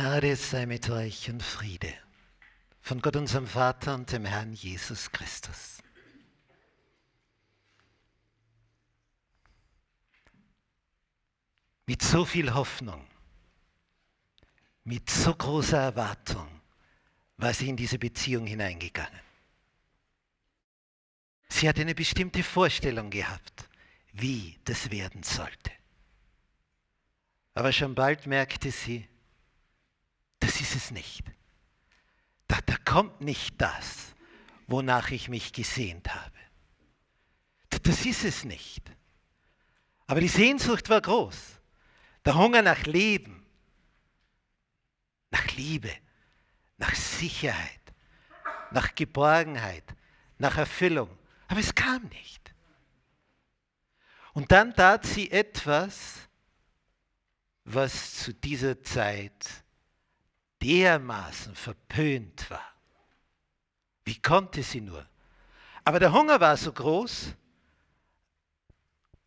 Gnade sei mit euch und Friede von Gott unserem Vater und dem Herrn Jesus Christus. Mit so viel Hoffnung, mit so großer Erwartung war sie in diese Beziehung hineingegangen. Sie hat eine bestimmte Vorstellung gehabt, wie das werden sollte. Aber schon bald merkte sie, das ist es nicht. Da, da kommt nicht das, wonach ich mich gesehnt habe. Da, das ist es nicht. Aber die Sehnsucht war groß. Der Hunger nach Leben, nach Liebe, nach Sicherheit, nach Geborgenheit, nach Erfüllung. Aber es kam nicht. Und dann tat sie etwas, was zu dieser Zeit dermaßen verpönt war. Wie konnte sie nur? Aber der Hunger war so groß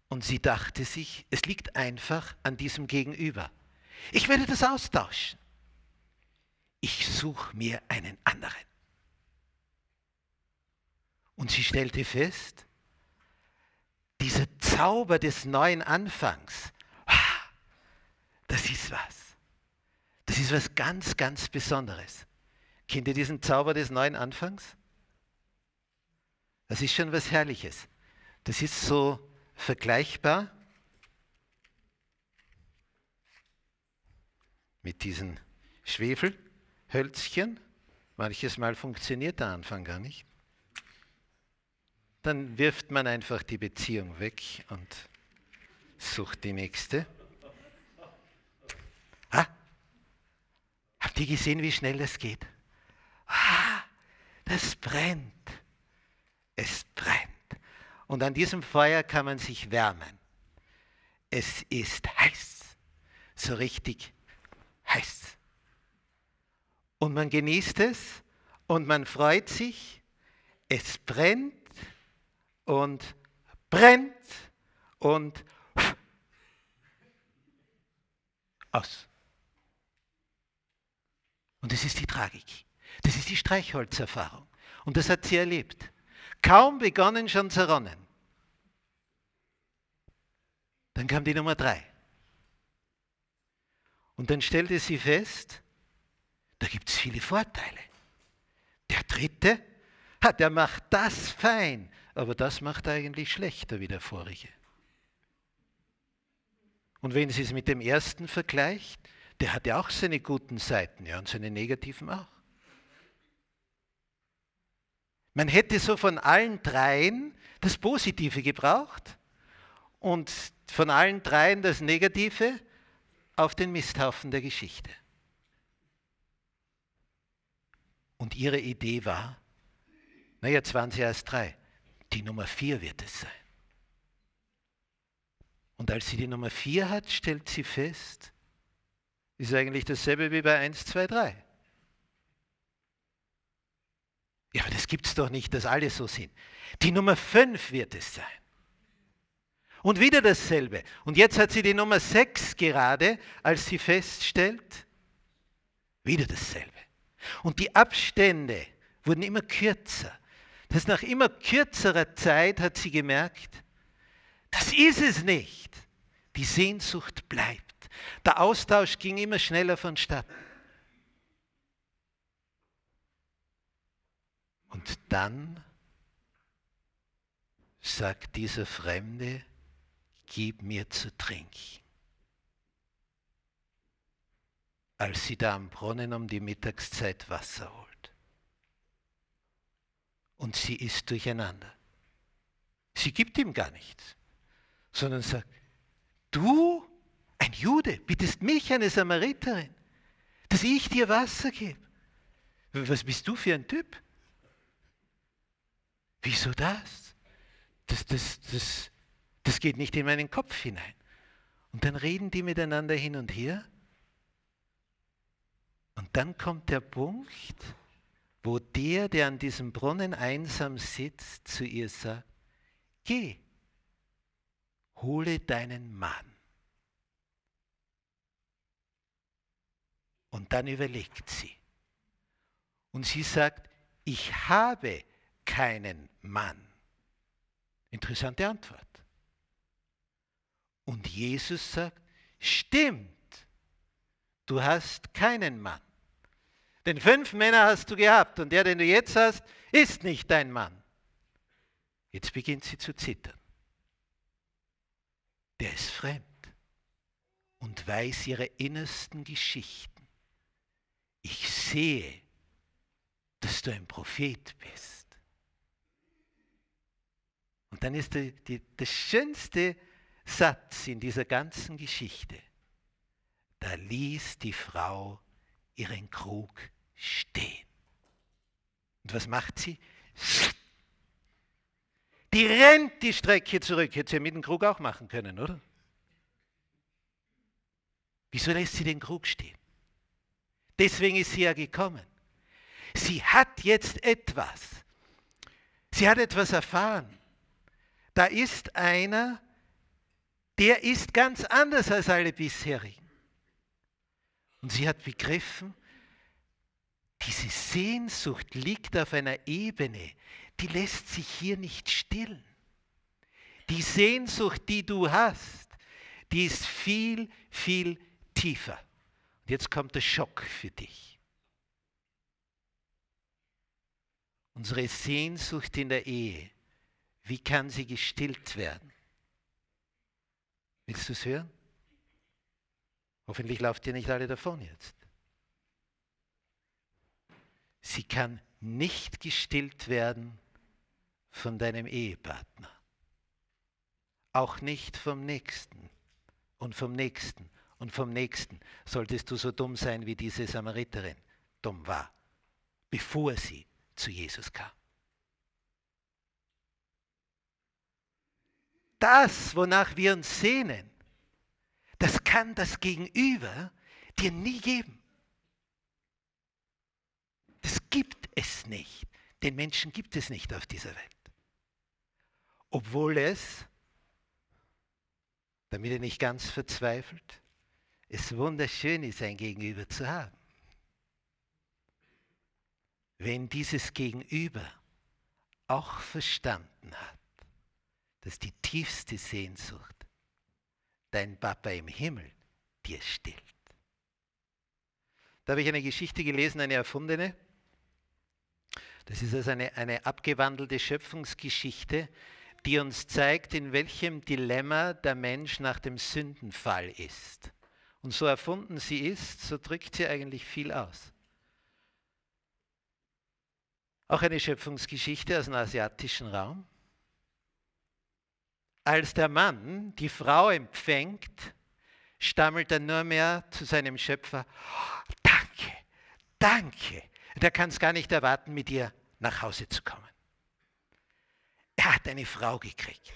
und sie dachte sich, es liegt einfach an diesem Gegenüber. Ich werde das austauschen. Ich suche mir einen anderen. Und sie stellte fest, dieser Zauber des neuen Anfangs, das ist was. Das ist was ganz, ganz Besonderes. Kennt ihr diesen Zauber des neuen Anfangs? Das ist schon was Herrliches. Das ist so vergleichbar mit diesen Schwefelhölzchen. Manches Mal funktioniert der Anfang gar nicht. Dann wirft man einfach die Beziehung weg und sucht die nächste. Habt ihr gesehen, wie schnell das geht? Ah, das brennt. Es brennt. Und an diesem Feuer kann man sich wärmen. Es ist heiß. So richtig heiß. Und man genießt es und man freut sich. Es brennt und brennt und aus. Und das ist die Tragik. Das ist die Streichholzerfahrung. Und das hat sie erlebt. Kaum begonnen, schon zerronnen. Dann kam die Nummer drei. Und dann stellte sie fest, da gibt es viele Vorteile. Der dritte, der macht das fein, aber das macht eigentlich schlechter wie der vorige. Und wenn sie es mit dem ersten vergleicht, der hat ja auch seine guten Seiten ja, und seine negativen auch. Man hätte so von allen dreien das Positive gebraucht und von allen dreien das Negative auf den Misthaufen der Geschichte. Und ihre Idee war, naja, jetzt waren sie erst drei, die Nummer vier wird es sein. Und als sie die Nummer vier hat, stellt sie fest, ist eigentlich dasselbe wie bei 1, 2, 3. Ja, aber das gibt es doch nicht, dass alle so sind. Die Nummer 5 wird es sein. Und wieder dasselbe. Und jetzt hat sie die Nummer 6 gerade, als sie feststellt, wieder dasselbe. Und die Abstände wurden immer kürzer. Das nach immer kürzerer Zeit hat sie gemerkt, das ist es nicht. Die Sehnsucht bleibt. Der Austausch ging immer schneller vonstatten. Und dann sagt dieser Fremde, gib mir zu trinken. Als sie da am Brunnen um die Mittagszeit Wasser holt. Und sie ist durcheinander. Sie gibt ihm gar nichts, sondern sagt, du ein Jude, bittest mich, eine Samariterin, dass ich dir Wasser gebe. Was bist du für ein Typ? Wieso das? Das, das, das, das geht nicht in meinen Kopf hinein. Und dann reden die miteinander hin und her. Und dann kommt der Punkt, wo der, der an diesem Brunnen einsam sitzt, zu ihr sagt, geh, hole deinen Mann. Und dann überlegt sie. Und sie sagt, ich habe keinen Mann. Interessante Antwort. Und Jesus sagt, stimmt, du hast keinen Mann. Denn fünf Männer hast du gehabt und der, den du jetzt hast, ist nicht dein Mann. Jetzt beginnt sie zu zittern. Der ist fremd und weiß ihre innersten Geschichten ich sehe, dass du ein Prophet bist. Und dann ist die, die, der schönste Satz in dieser ganzen Geschichte, da ließ die Frau ihren Krug stehen. Und was macht sie? Die rennt die Strecke zurück. Hätte sie mit dem Krug auch machen können, oder? Wieso lässt sie den Krug stehen? Deswegen ist sie ja gekommen. Sie hat jetzt etwas. Sie hat etwas erfahren. Da ist einer, der ist ganz anders als alle bisherigen. Und sie hat begriffen, diese Sehnsucht liegt auf einer Ebene, die lässt sich hier nicht stillen. Die Sehnsucht, die du hast, die ist viel, viel tiefer. Und jetzt kommt der Schock für dich. Unsere Sehnsucht in der Ehe, wie kann sie gestillt werden? Willst du es hören? Hoffentlich lauft ihr nicht alle davon jetzt. Sie kann nicht gestillt werden von deinem Ehepartner, auch nicht vom Nächsten und vom Nächsten und vom Nächsten solltest du so dumm sein, wie diese Samariterin dumm war, bevor sie zu Jesus kam. Das, wonach wir uns sehnen, das kann das Gegenüber dir nie geben. Das gibt es nicht. Den Menschen gibt es nicht auf dieser Welt. Obwohl es, damit er nicht ganz verzweifelt, es wunderschön ist, ein Gegenüber zu haben. Wenn dieses Gegenüber auch verstanden hat, dass die tiefste Sehnsucht dein Papa im Himmel dir stillt. Da habe ich eine Geschichte gelesen, eine erfundene. Das ist also eine, eine abgewandelte Schöpfungsgeschichte, die uns zeigt, in welchem Dilemma der Mensch nach dem Sündenfall ist. Und so erfunden sie ist, so drückt sie eigentlich viel aus. Auch eine Schöpfungsgeschichte aus dem asiatischen Raum. Als der Mann die Frau empfängt, stammelt er nur mehr zu seinem Schöpfer, oh, danke, danke. Der kann es gar nicht erwarten, mit ihr nach Hause zu kommen. Er hat eine Frau gekriegt.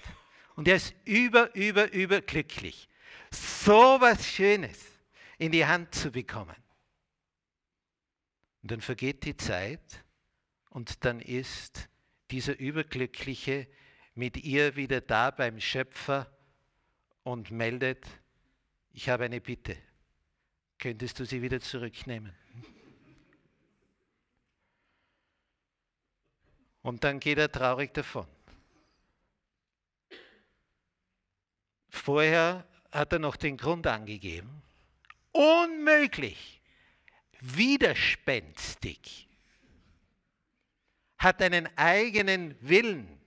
Und er ist über, über, überglücklich so was Schönes in die Hand zu bekommen. Und dann vergeht die Zeit und dann ist dieser Überglückliche mit ihr wieder da beim Schöpfer und meldet, ich habe eine Bitte, könntest du sie wieder zurücknehmen? Und dann geht er traurig davon. Vorher hat er noch den Grund angegeben. Unmöglich, widerspenstig, hat einen eigenen Willen,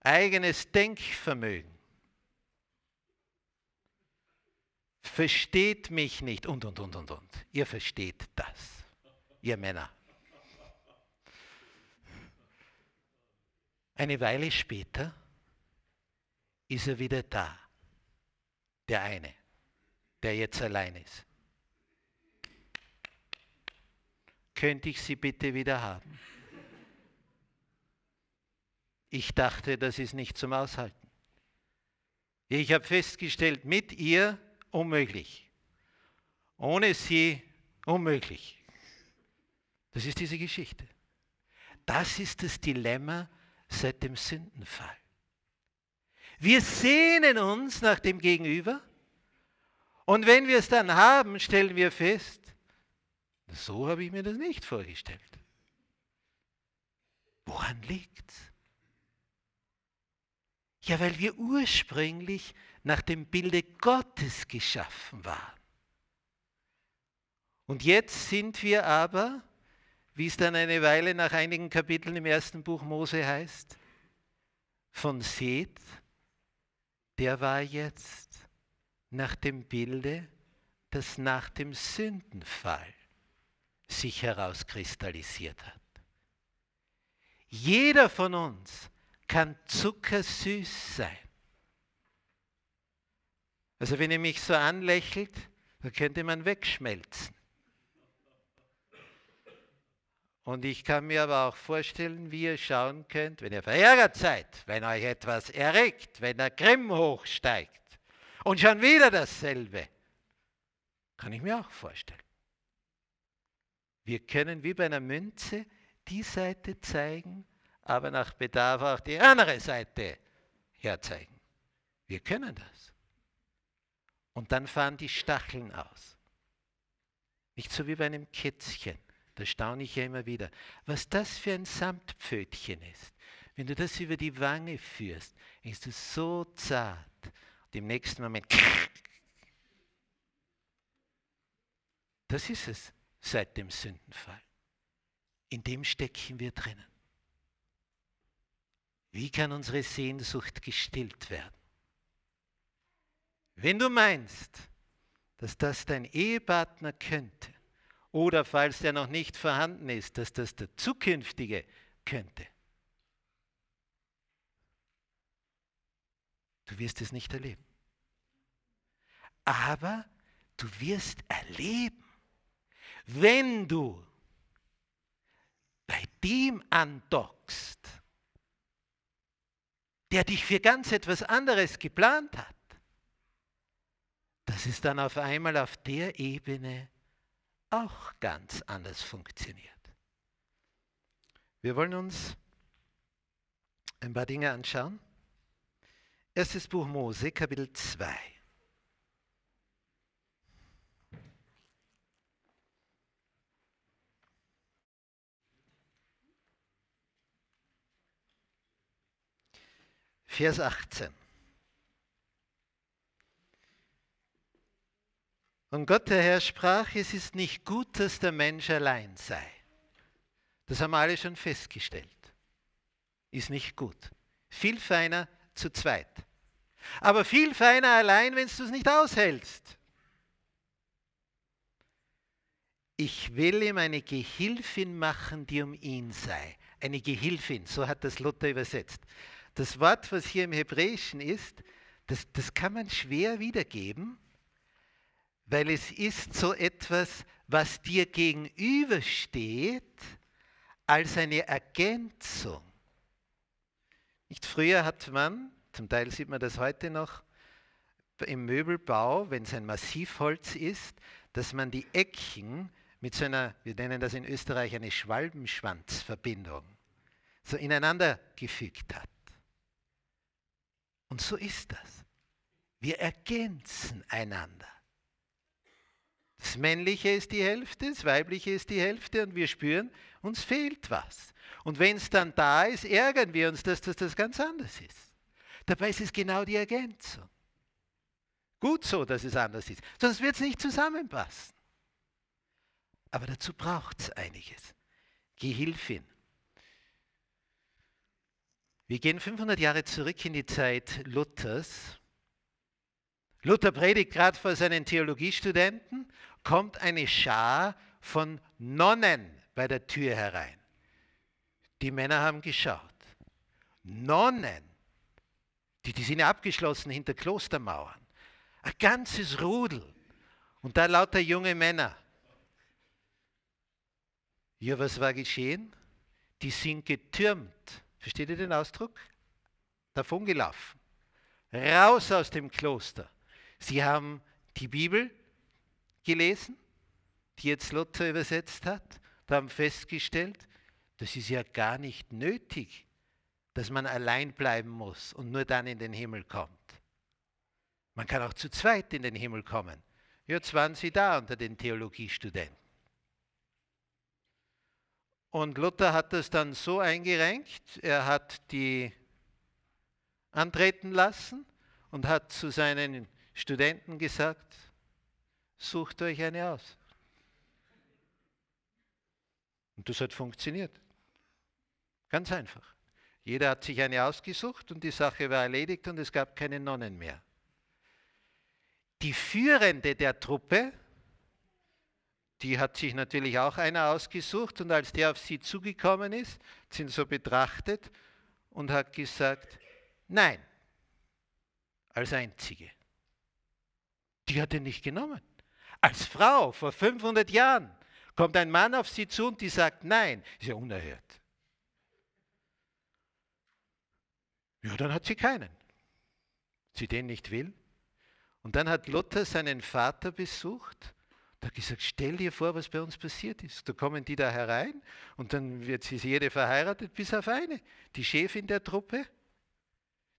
eigenes Denkvermögen, versteht mich nicht und, und, und, und, und. Ihr versteht das, ihr Männer. Eine Weile später ist er wieder da. Der eine, der jetzt allein ist. Könnte ich sie bitte wieder haben? Ich dachte, das ist nicht zum Aushalten. Ich habe festgestellt, mit ihr unmöglich. Ohne sie unmöglich. Das ist diese Geschichte. Das ist das Dilemma seit dem Sündenfall. Wir sehnen uns nach dem Gegenüber und wenn wir es dann haben, stellen wir fest, so habe ich mir das nicht vorgestellt. Woran liegt's? Ja, weil wir ursprünglich nach dem Bilde Gottes geschaffen waren. Und jetzt sind wir aber, wie es dann eine Weile nach einigen Kapiteln im ersten Buch Mose heißt, von Seth der war jetzt nach dem Bilde, das nach dem Sündenfall sich herauskristallisiert hat. Jeder von uns kann zuckersüß sein. Also wenn ihr mich so anlächelt, dann könnte man wegschmelzen. Und ich kann mir aber auch vorstellen, wie ihr schauen könnt, wenn ihr verärgert seid, wenn euch etwas erregt, wenn der Grimm hochsteigt und schon wieder dasselbe. Kann ich mir auch vorstellen. Wir können wie bei einer Münze die Seite zeigen, aber nach Bedarf auch die andere Seite herzeigen. Wir können das. Und dann fahren die Stacheln aus. Nicht so wie bei einem Kätzchen. Da staune ich ja immer wieder, was das für ein Samtpfötchen ist. Wenn du das über die Wange führst, ist es so zart. Und im nächsten Moment. Das ist es seit dem Sündenfall. In dem stecken wir drinnen. Wie kann unsere Sehnsucht gestillt werden? Wenn du meinst, dass das dein Ehepartner könnte, oder falls der noch nicht vorhanden ist, dass das der zukünftige könnte. Du wirst es nicht erleben. Aber du wirst erleben, wenn du bei dem andockst, der dich für ganz etwas anderes geplant hat, dass es dann auf einmal auf der Ebene auch ganz anders funktioniert. Wir wollen uns ein paar Dinge anschauen. Erstes Buch Mose, Kapitel 2. Vers 18. Und Gott, der Herr, sprach, es ist nicht gut, dass der Mensch allein sei. Das haben alle schon festgestellt. Ist nicht gut. Viel feiner zu zweit. Aber viel feiner allein, wenn du es nicht aushältst. Ich will ihm eine Gehilfin machen, die um ihn sei. Eine Gehilfin, so hat das Luther übersetzt. Das Wort, was hier im Hebräischen ist, das, das kann man schwer wiedergeben weil es ist so etwas, was dir gegenübersteht, als eine Ergänzung. Nicht früher hat man, zum Teil sieht man das heute noch, im Möbelbau, wenn es ein Massivholz ist, dass man die Ecken mit so einer, wir nennen das in Österreich eine Schwalbenschwanzverbindung, so ineinander gefügt hat. Und so ist das. Wir ergänzen einander. Das männliche ist die Hälfte, das weibliche ist die Hälfte und wir spüren, uns fehlt was. Und wenn es dann da ist, ärgern wir uns, dass das, das ganz anders ist. Dabei ist es genau die Ergänzung. Gut so, dass es anders ist, sonst wird es nicht zusammenpassen. Aber dazu braucht es einiges. Gehilfin. Wir gehen 500 Jahre zurück in die Zeit Luthers Luther predigt gerade vor seinen Theologiestudenten, kommt eine Schar von Nonnen bei der Tür herein. Die Männer haben geschaut. Nonnen, die, die sind ja abgeschlossen hinter Klostermauern. Ein ganzes Rudel. Und da lauter junge Männer. Ja, was war geschehen? Die sind getürmt. Versteht ihr den Ausdruck? Davongelaufen. Raus aus dem Kloster. Sie haben die Bibel gelesen, die jetzt Luther übersetzt hat, und haben festgestellt, das ist ja gar nicht nötig, dass man allein bleiben muss und nur dann in den Himmel kommt. Man kann auch zu zweit in den Himmel kommen. Jetzt waren sie da unter den Theologiestudenten. Und Luther hat das dann so eingerenkt, er hat die antreten lassen und hat zu seinen Studenten gesagt, sucht euch eine aus. Und das hat funktioniert. Ganz einfach. Jeder hat sich eine ausgesucht und die Sache war erledigt und es gab keine Nonnen mehr. Die Führende der Truppe, die hat sich natürlich auch einer ausgesucht und als der auf sie zugekommen ist, hat sie ihn so betrachtet und hat gesagt, nein, als einzige. Die hat er nicht genommen. Als Frau vor 500 Jahren kommt ein Mann auf sie zu und die sagt Nein. Ist ja unerhört. Ja, dann hat sie keinen. Sie den nicht will. Und dann hat Luther seinen Vater besucht da gesagt, stell dir vor, was bei uns passiert ist. Da kommen die da herein und dann wird sie jede verheiratet, bis auf eine. Die Chefin der Truppe,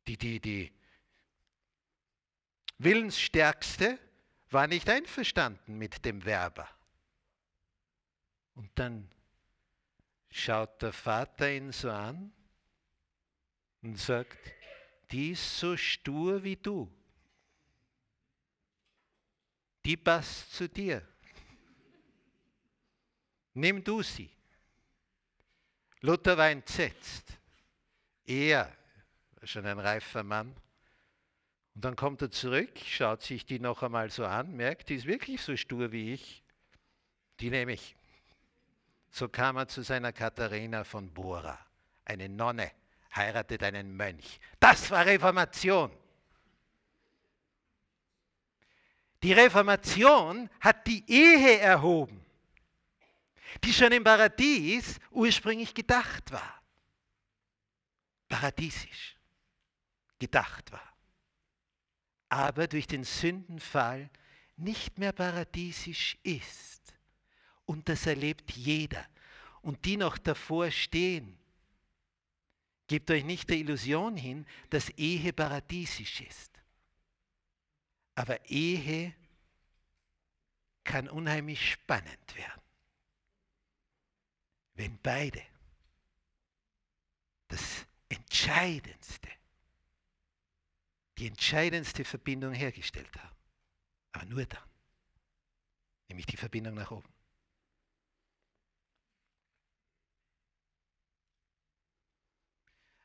die, die, die Willensstärkste war nicht einverstanden mit dem Werber. Und dann schaut der Vater ihn so an und sagt, die ist so stur wie du. Die passt zu dir. Nimm du sie. Luther war entsetzt. Er, schon ein reifer Mann, und dann kommt er zurück, schaut sich die noch einmal so an, merkt, die ist wirklich so stur wie ich. Die nehme ich. So kam er zu seiner Katharina von Bora, eine Nonne, heiratet einen Mönch. Das war Reformation. Die Reformation hat die Ehe erhoben, die schon im Paradies ursprünglich gedacht war. Paradiesisch gedacht war aber durch den Sündenfall nicht mehr paradiesisch ist. Und das erlebt jeder. Und die noch davor stehen, gebt euch nicht der Illusion hin, dass Ehe paradiesisch ist. Aber Ehe kann unheimlich spannend werden, wenn beide das Entscheidendste die entscheidendste Verbindung hergestellt haben. Aber nur dann. Nämlich die Verbindung nach oben.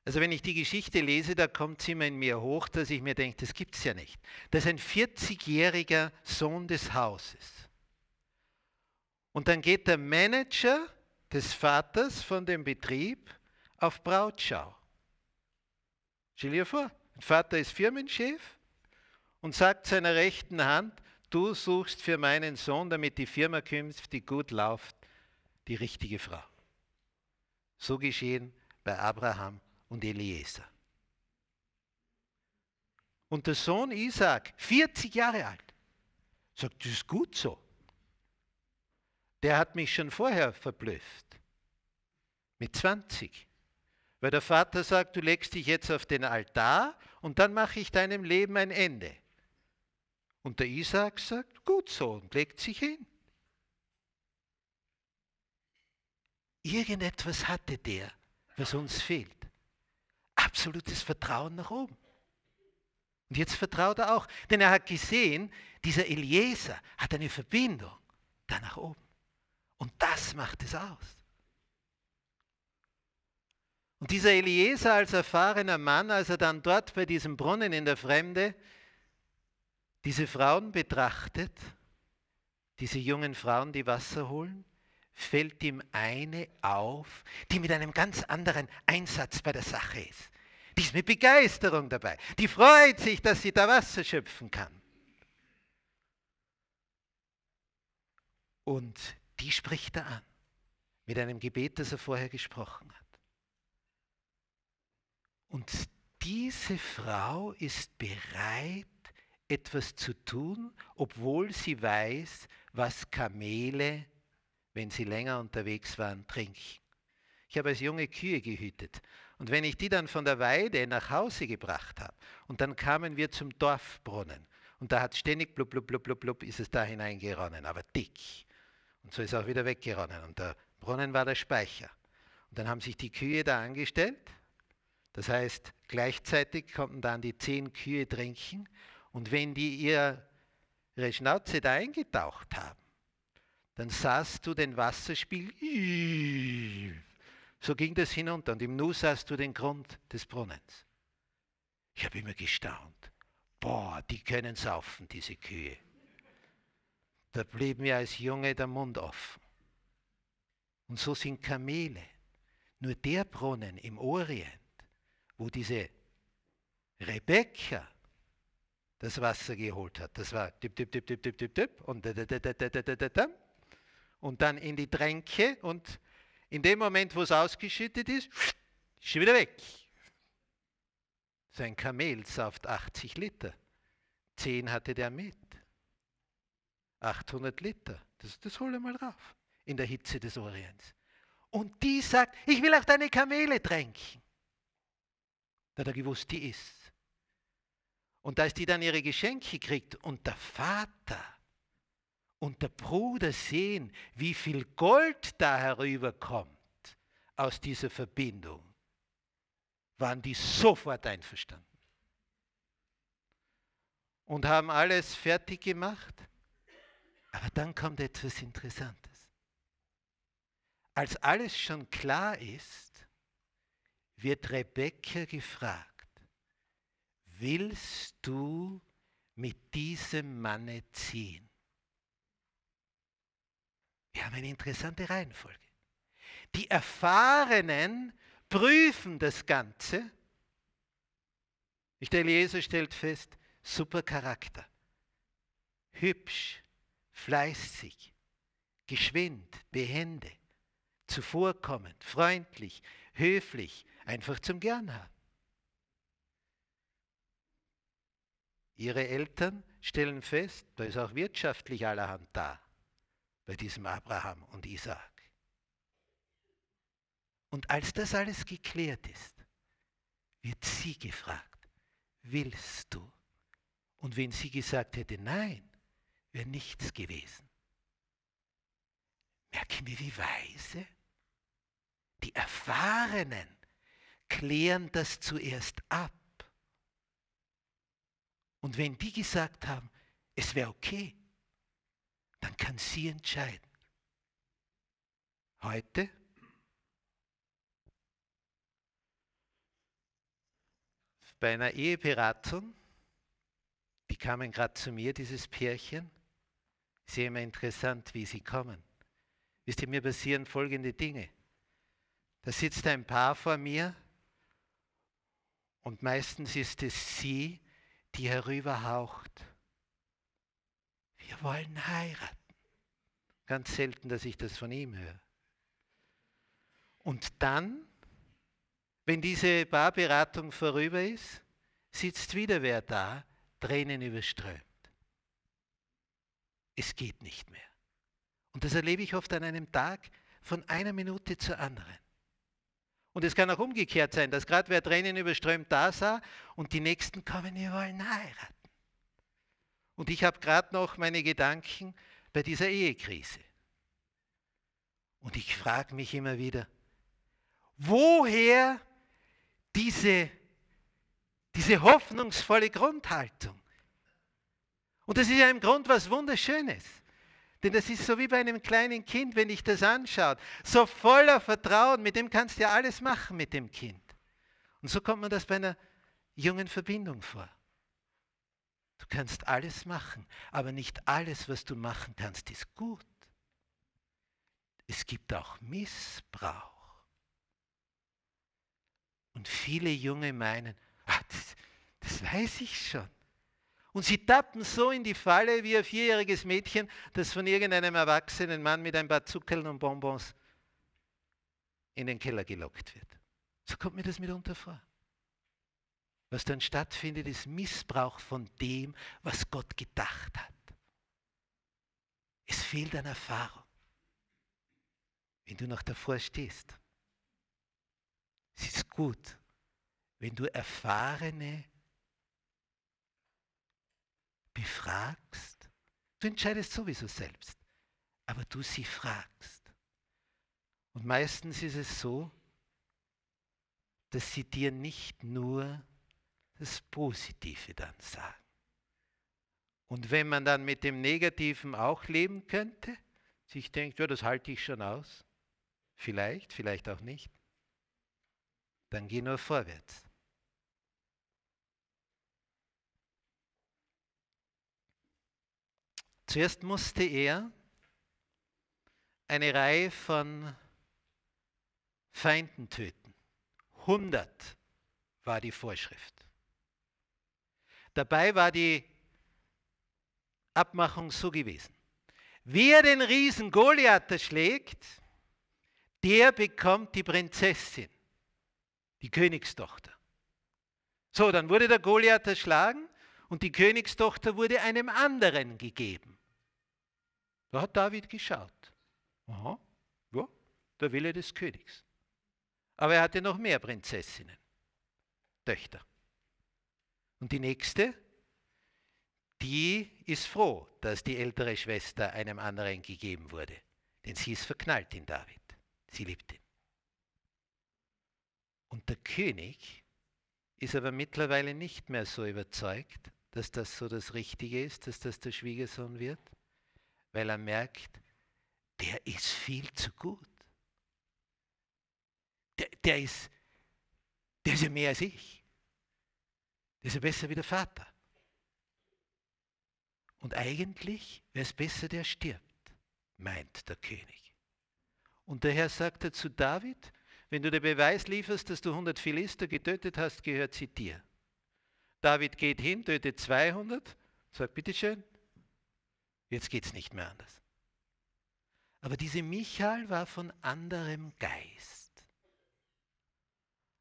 Also wenn ich die Geschichte lese, da kommt es immer in mir hoch, dass ich mir denke, das gibt es ja nicht. Das ist ein 40-jähriger Sohn des Hauses. Und dann geht der Manager des Vaters von dem Betrieb auf Brautschau. Stell dir vor, der Vater ist Firmenchef und sagt seiner rechten Hand, du suchst für meinen Sohn, damit die Firma künftig gut läuft, die richtige Frau. So geschehen bei Abraham und Eliezer. Und der Sohn Isaac, 40 Jahre alt, sagt, das ist gut so. Der hat mich schon vorher verblüfft. Mit 20. Weil der Vater sagt, du legst dich jetzt auf den Altar und dann mache ich deinem Leben ein Ende. Und der Isaak sagt, gut so, und legt sich hin. Irgendetwas hatte der, was uns fehlt. Absolutes Vertrauen nach oben. Und jetzt vertraut er auch, denn er hat gesehen, dieser Eliezer hat eine Verbindung da nach oben. Und das macht es aus. Und dieser Eliezer als erfahrener Mann, als er dann dort bei diesem Brunnen in der Fremde diese Frauen betrachtet, diese jungen Frauen, die Wasser holen, fällt ihm eine auf, die mit einem ganz anderen Einsatz bei der Sache ist. Die ist mit Begeisterung dabei. Die freut sich, dass sie da Wasser schöpfen kann. Und die spricht er an, mit einem Gebet, das er vorher gesprochen hat. Und diese Frau ist bereit, etwas zu tun, obwohl sie weiß, was Kamele, wenn sie länger unterwegs waren, trinken. Ich habe als junge Kühe gehütet. Und wenn ich die dann von der Weide nach Hause gebracht habe, und dann kamen wir zum Dorfbrunnen, und da hat ständig blub, blub, blub, blub, blub, ist es da hineingeronnen, aber dick. Und so ist auch wieder weggeronnen. Und der Brunnen war der Speicher. Und dann haben sich die Kühe da angestellt das heißt, gleichzeitig konnten dann die zehn Kühe trinken und wenn die ihre Schnauze da eingetaucht haben, dann sahst du den Wasserspiel. So ging das hinunter und im Nu sahst du den Grund des Brunnens. Ich habe immer gestaunt. Boah, die können saufen, diese Kühe. Da blieb mir als Junge der Mund offen. Und so sind Kamele. Nur der Brunnen im Orient wo diese Rebecca das Wasser geholt hat. Das war tip, tip, tip, tip, tip, tip, tip und, und dann in die Tränke und in dem Moment, wo es ausgeschüttet ist, ist sie wieder weg. Sein Kamel saft 80 Liter. 10 hatte der mit. 800 Liter. Das, das hol mal rauf. In der Hitze des Orients. Und die sagt, ich will auch deine Kamele tränken. Da hat er gewusst, die ist. Und als die dann ihre Geschenke kriegt und der Vater und der Bruder sehen, wie viel Gold da herüberkommt aus dieser Verbindung, waren die sofort einverstanden. Und haben alles fertig gemacht. Aber dann kommt etwas Interessantes. Als alles schon klar ist, wird Rebekka gefragt, willst du mit diesem Manne ziehen? Wir haben eine interessante Reihenfolge. Die Erfahrenen prüfen das Ganze. Ich stelle, Jesus stellt fest, super Charakter. Hübsch, fleißig, geschwind, behende, zuvorkommend, freundlich, höflich, einfach zum Gern haben. Ihre Eltern stellen fest, da ist auch wirtschaftlich allerhand da bei diesem Abraham und Isaak. Und als das alles geklärt ist, wird sie gefragt, willst du? Und wenn sie gesagt hätte nein, wäre nichts gewesen. Merken wir, wie weise die Erfahrenen klären das zuerst ab. Und wenn die gesagt haben, es wäre okay, dann kann sie entscheiden. Heute bei einer Eheberatung, die kamen gerade zu mir, dieses Pärchen, Sehr immer interessant, wie sie kommen. Wisst ihr, mir passieren folgende Dinge. Da sitzt ein Paar vor mir, und meistens ist es sie, die herüberhaucht. Wir wollen heiraten. Ganz selten, dass ich das von ihm höre. Und dann, wenn diese Barberatung vorüber ist, sitzt wieder wer da, Tränen überströmt. Es geht nicht mehr. Und das erlebe ich oft an einem Tag von einer Minute zur anderen. Und es kann auch umgekehrt sein, dass gerade wer Tränen überströmt da sah und die Nächsten kommen, wir wollen heiraten. Und ich habe gerade noch meine Gedanken bei dieser Ehekrise. Und ich frage mich immer wieder, woher diese, diese hoffnungsvolle Grundhaltung? Und das ist ja im Grund was Wunderschönes. Denn das ist so wie bei einem kleinen Kind, wenn ich das anschaue. So voller Vertrauen, mit dem kannst du ja alles machen mit dem Kind. Und so kommt man das bei einer jungen Verbindung vor. Du kannst alles machen, aber nicht alles, was du machen kannst, ist gut. Es gibt auch Missbrauch. Und viele Junge meinen, ah, das, das weiß ich schon. Und sie tappen so in die Falle wie ein vierjähriges Mädchen, das von irgendeinem erwachsenen Mann mit ein paar Zuckeln und Bonbons in den Keller gelockt wird. So kommt mir das mitunter vor. Was dann stattfindet, ist Missbrauch von dem, was Gott gedacht hat. Es fehlt an Erfahrung, wenn du noch davor stehst. Es ist gut, wenn du erfahrene befragst. Du entscheidest sowieso selbst, aber du sie fragst. Und meistens ist es so, dass sie dir nicht nur das Positive dann sagen. Und wenn man dann mit dem Negativen auch leben könnte, sich denkt, ja, das halte ich schon aus, vielleicht, vielleicht auch nicht, dann geh nur vorwärts. Zuerst musste er eine Reihe von Feinden töten. 100 war die Vorschrift. Dabei war die Abmachung so gewesen. Wer den Riesen Goliath erschlägt, der bekommt die Prinzessin, die Königstochter. So, dann wurde der Goliath erschlagen und die Königstochter wurde einem anderen gegeben. Da hat David geschaut. Aha, ja, der Wille des Königs. Aber er hatte noch mehr Prinzessinnen, Töchter. Und die nächste, die ist froh, dass die ältere Schwester einem anderen gegeben wurde, denn sie ist verknallt in David. Sie liebt ihn. Und der König ist aber mittlerweile nicht mehr so überzeugt, dass das so das Richtige ist, dass das der Schwiegersohn wird, weil er merkt, der ist viel zu gut. Der, der, ist, der ist ja mehr als ich. Der ist ja besser wie der Vater. Und eigentlich wäre es besser, der stirbt, meint der König. Und der Herr sagte zu David, wenn du den Beweis lieferst, dass du 100 Philister getötet hast, gehört sie dir. David geht hin, tötet 200, sagt, bitteschön, Jetzt geht es nicht mehr anders. Aber diese Michael war von anderem Geist.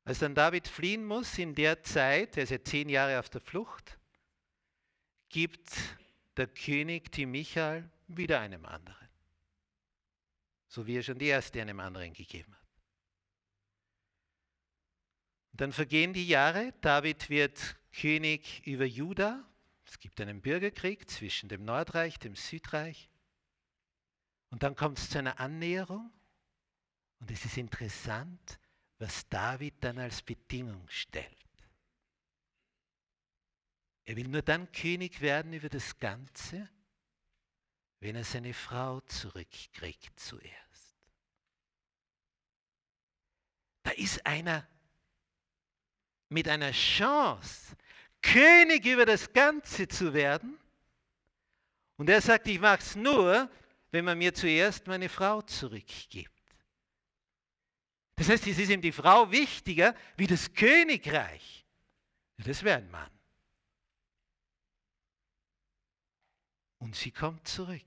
Als dann David fliehen muss in der Zeit, er ist ja zehn Jahre auf der Flucht, gibt der König die Michael wieder einem anderen. So wie er schon die erste einem anderen gegeben hat. Und dann vergehen die Jahre, David wird König über Juda, es gibt einen Bürgerkrieg zwischen dem Nordreich, dem Südreich. Und dann kommt es zu einer Annäherung. Und es ist interessant, was David dann als Bedingung stellt. Er will nur dann König werden über das Ganze, wenn er seine Frau zurückkriegt zuerst. Da ist einer mit einer Chance, König über das Ganze zu werden. Und er sagt, ich mache es nur, wenn man mir zuerst meine Frau zurückgibt. Das heißt, es ist ihm die Frau wichtiger wie das Königreich. Das wäre ein Mann. Und sie kommt zurück.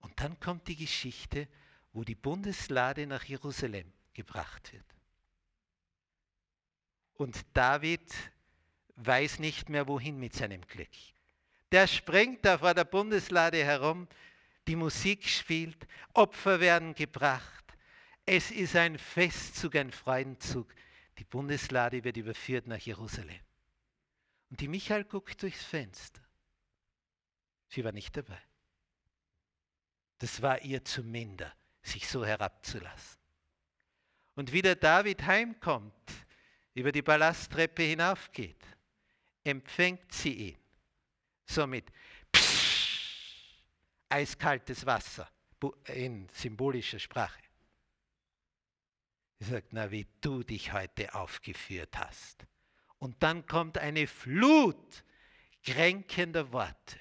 Und dann kommt die Geschichte, wo die Bundeslade nach Jerusalem gebracht wird. Und David weiß nicht mehr wohin mit seinem Glück. Der springt da vor der Bundeslade herum, die Musik spielt, Opfer werden gebracht. Es ist ein Festzug, ein Freudenzug. Die Bundeslade wird überführt nach Jerusalem. Und die Michael guckt durchs Fenster. Sie war nicht dabei. Das war ihr zu minder, sich so herabzulassen. Und wie der David heimkommt, über die Palasttreppe hinaufgeht, empfängt sie ihn. Somit psch, eiskaltes Wasser in symbolischer Sprache. Sie sagt, na wie du dich heute aufgeführt hast. Und dann kommt eine Flut kränkender Worte.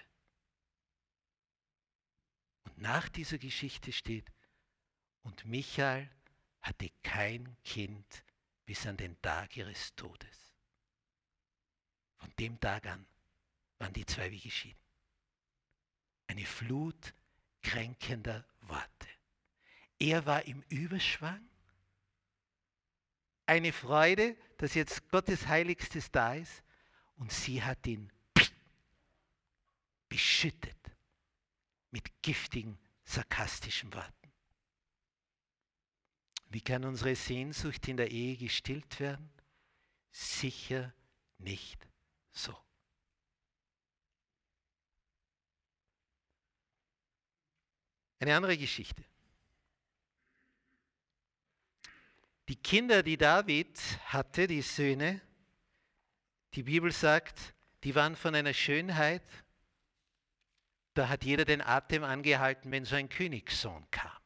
Und nach dieser Geschichte steht, und Michael hatte kein Kind bis an den Tag ihres Todes. Von dem Tag an waren die zwei wie geschieden. Eine Flut kränkender Worte. Er war im Überschwang. Eine Freude, dass jetzt Gottes Heiligstes da ist. Und sie hat ihn beschüttet mit giftigen, sarkastischen Worten. Wie kann unsere Sehnsucht in der Ehe gestillt werden? Sicher nicht so. Eine andere Geschichte. Die Kinder, die David hatte, die Söhne, die Bibel sagt, die waren von einer Schönheit, da hat jeder den Atem angehalten, wenn so ein Königssohn kam.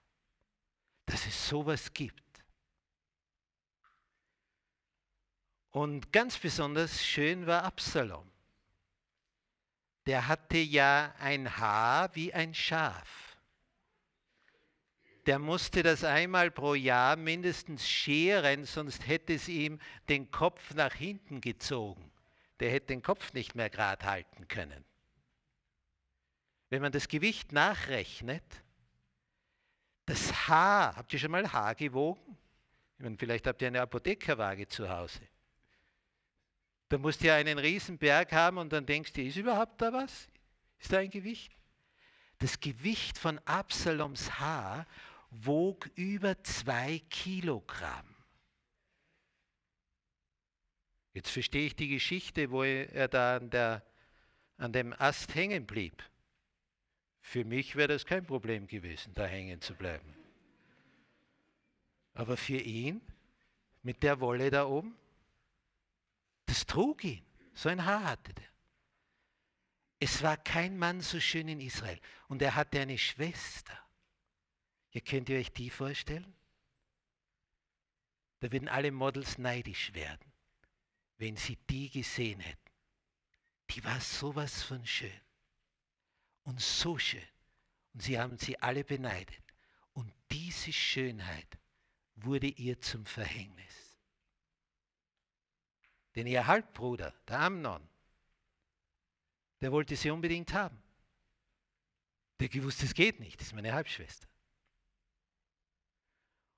Dass es sowas gibt. Und ganz besonders schön war Absalom. Der hatte ja ein Haar wie ein Schaf. Der musste das einmal pro Jahr mindestens scheren, sonst hätte es ihm den Kopf nach hinten gezogen. Der hätte den Kopf nicht mehr gerade halten können. Wenn man das Gewicht nachrechnet, das Haar, habt ihr schon mal Haar gewogen? Meine, vielleicht habt ihr eine Apothekerwaage zu Hause. Da musst du ja einen riesen Berg haben und dann denkst du, ist überhaupt da was? Ist da ein Gewicht? Das Gewicht von Absaloms Haar wog über zwei Kilogramm. Jetzt verstehe ich die Geschichte, wo er da an, der, an dem Ast hängen blieb. Für mich wäre das kein Problem gewesen, da hängen zu bleiben. Aber für ihn, mit der Wolle da oben, das trug ihn. So ein Haar hatte der. Es war kein Mann so schön in Israel. Und er hatte eine Schwester. Ihr könnt ihr euch die vorstellen? Da würden alle Models neidisch werden, wenn sie die gesehen hätten. Die war sowas von schön. Und so schön. Und sie haben sie alle beneidet. Und diese Schönheit wurde ihr zum Verhängnis. Denn ihr Halbbruder, der Amnon, der wollte sie unbedingt haben. Der gewusst, es geht nicht, das ist meine Halbschwester.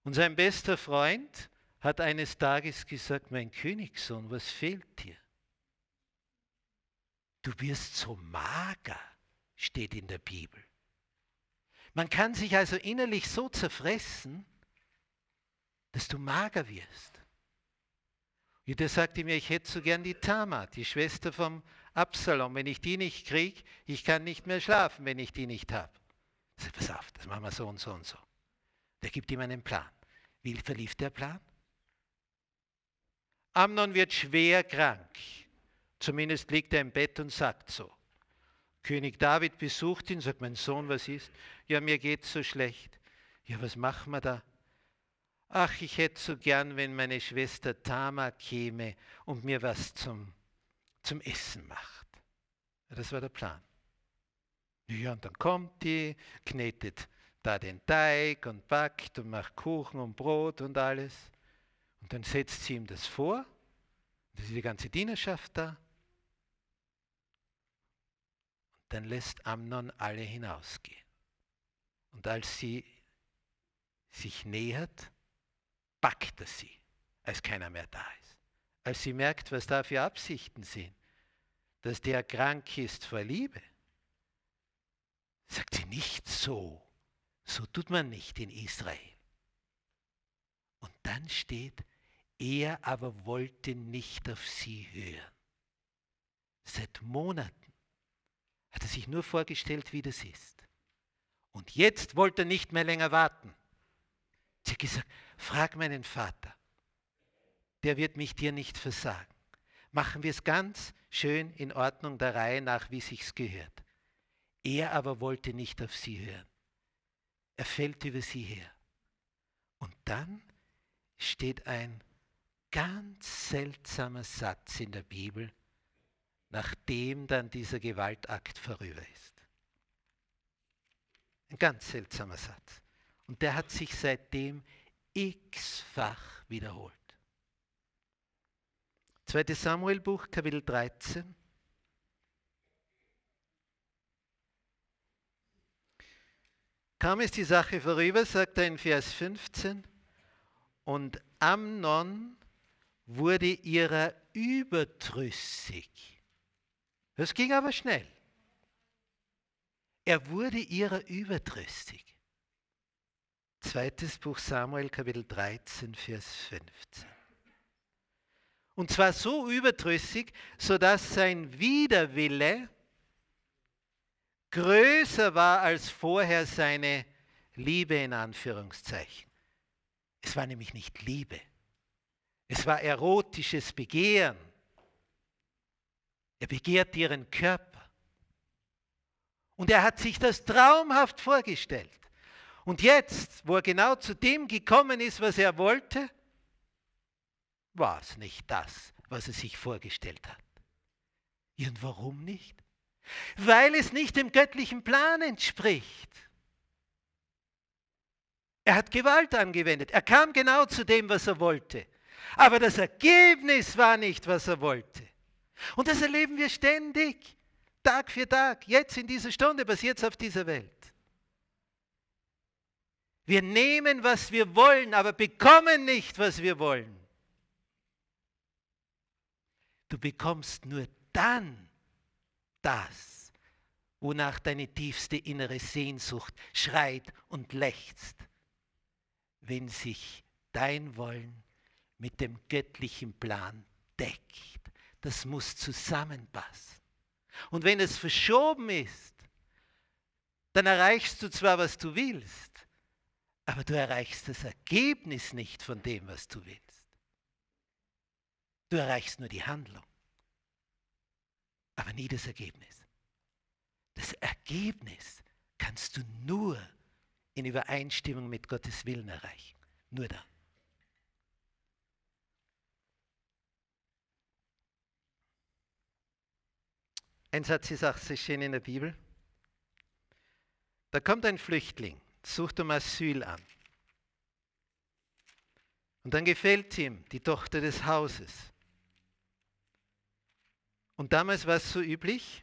Und sein bester Freund hat eines Tages gesagt, mein Königssohn, was fehlt dir? Du wirst so mager, steht in der Bibel. Man kann sich also innerlich so zerfressen, dass du mager wirst. Und sagte mir, ich hätte so gern die Tama, die Schwester vom Absalom. Wenn ich die nicht kriege, ich kann nicht mehr schlafen, wenn ich die nicht habe. Sag, pass auf, das machen wir so und so und so. Der gibt ihm einen Plan. Wie verlief der Plan? Amnon wird schwer krank. Zumindest liegt er im Bett und sagt so. König David besucht ihn, sagt, mein Sohn, was ist? Ja, mir geht so schlecht. Ja, was machen wir da? Ach, ich hätte so gern, wenn meine Schwester Tama käme und mir was zum, zum Essen macht. Das war der Plan. Ja, und dann kommt die, knetet da den Teig und backt und macht Kuchen und Brot und alles. Und dann setzt sie ihm das vor. das ist die ganze Dienerschaft da. Und dann lässt Amnon alle hinausgehen. Und als sie sich nähert, packt es sie, als keiner mehr da ist. Als sie merkt, was da für Absichten sind, dass der krank ist vor Liebe, sagt sie nicht so. So tut man nicht in Israel. Und dann steht, er aber wollte nicht auf sie hören. Seit Monaten hat er sich nur vorgestellt, wie das ist. Und jetzt wollte er nicht mehr länger warten. Sie hat gesagt, frag meinen Vater, der wird mich dir nicht versagen. Machen wir es ganz schön in Ordnung der Reihe nach, wie sich's gehört. Er aber wollte nicht auf sie hören. Er fällt über sie her. Und dann steht ein ganz seltsamer Satz in der Bibel, nachdem dann dieser Gewaltakt vorüber ist. Ein ganz seltsamer Satz. Und der hat sich seitdem x-fach wiederholt. 2. Samuel Buch, Kapitel 13. Kam es die Sache vorüber, sagt er in Vers 15, und Amnon wurde ihrer überdrüssig. Das ging aber schnell. Er wurde ihrer überdrüssig. Zweites Buch Samuel, Kapitel 13, Vers 15. Und zwar so überdrüssig, sodass sein Widerwille größer war als vorher seine Liebe in Anführungszeichen. Es war nämlich nicht Liebe, es war erotisches Begehren. Er begehrt ihren Körper. Und er hat sich das traumhaft vorgestellt. Und jetzt, wo er genau zu dem gekommen ist, was er wollte, war es nicht das, was er sich vorgestellt hat. Und warum nicht? Weil es nicht dem göttlichen Plan entspricht. Er hat Gewalt angewendet. Er kam genau zu dem, was er wollte. Aber das Ergebnis war nicht, was er wollte. Und das erleben wir ständig, Tag für Tag. Jetzt in dieser Stunde passiert es auf dieser Welt. Wir nehmen, was wir wollen, aber bekommen nicht, was wir wollen. Du bekommst nur dann das, wonach deine tiefste innere Sehnsucht schreit und lechzt, wenn sich dein Wollen mit dem göttlichen Plan deckt. Das muss zusammenpassen. Und wenn es verschoben ist, dann erreichst du zwar, was du willst, aber du erreichst das Ergebnis nicht von dem, was du willst. Du erreichst nur die Handlung, aber nie das Ergebnis. Das Ergebnis kannst du nur in Übereinstimmung mit Gottes Willen erreichen. Nur da. Ein Satz ist auch sehr schön in der Bibel. Da kommt ein Flüchtling sucht um Asyl an. Und dann gefällt ihm die Tochter des Hauses. Und damals war es so üblich,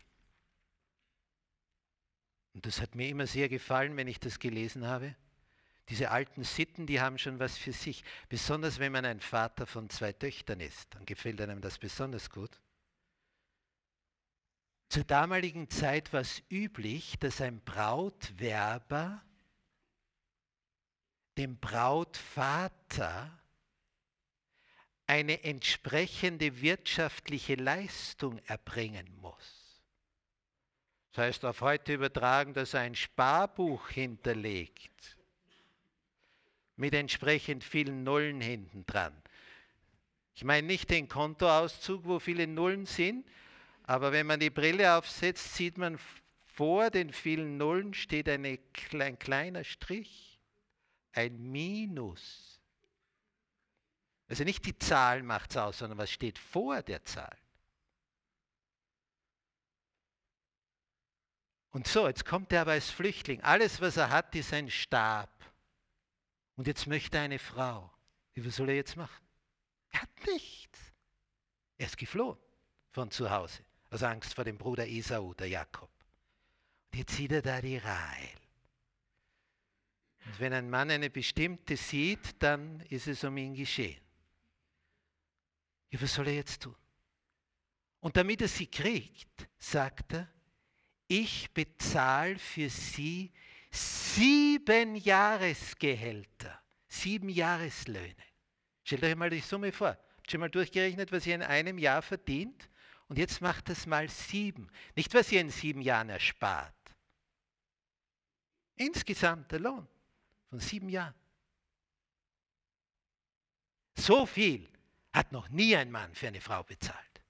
und das hat mir immer sehr gefallen, wenn ich das gelesen habe, diese alten Sitten, die haben schon was für sich, besonders wenn man ein Vater von zwei Töchtern ist, dann gefällt einem das besonders gut. Zur damaligen Zeit war es üblich, dass ein Brautwerber dem Brautvater eine entsprechende wirtschaftliche Leistung erbringen muss. Das heißt auf heute übertragen, dass er ein Sparbuch hinterlegt mit entsprechend vielen Nullen hinten dran. Ich meine nicht den Kontoauszug, wo viele Nullen sind, aber wenn man die Brille aufsetzt, sieht man vor den vielen Nullen steht eine, ein kleiner Strich ein Minus. Also nicht die Zahl macht es aus, sondern was steht vor der Zahl. Und so, jetzt kommt er aber als Flüchtling. Alles, was er hat, ist ein Stab. Und jetzt möchte er eine Frau. Wie soll er jetzt machen? Er hat nichts. Er ist geflohen von zu Hause, aus Angst vor dem Bruder Esau, der Jakob. Und jetzt sieht er da die Rahel. Und wenn ein Mann eine bestimmte sieht, dann ist es um ihn geschehen. Ja, was soll er jetzt tun? Und damit er sie kriegt, sagt er, ich bezahle für sie sieben Jahresgehälter, sieben Jahreslöhne. Stellt euch mal die Summe vor. Habt ihr mal durchgerechnet, was ihr in einem Jahr verdient? Und jetzt macht das mal sieben. Nicht, was ihr in sieben Jahren erspart. Insgesamt der Lohn von sieben Jahren. So viel hat noch nie ein Mann für eine Frau bezahlt.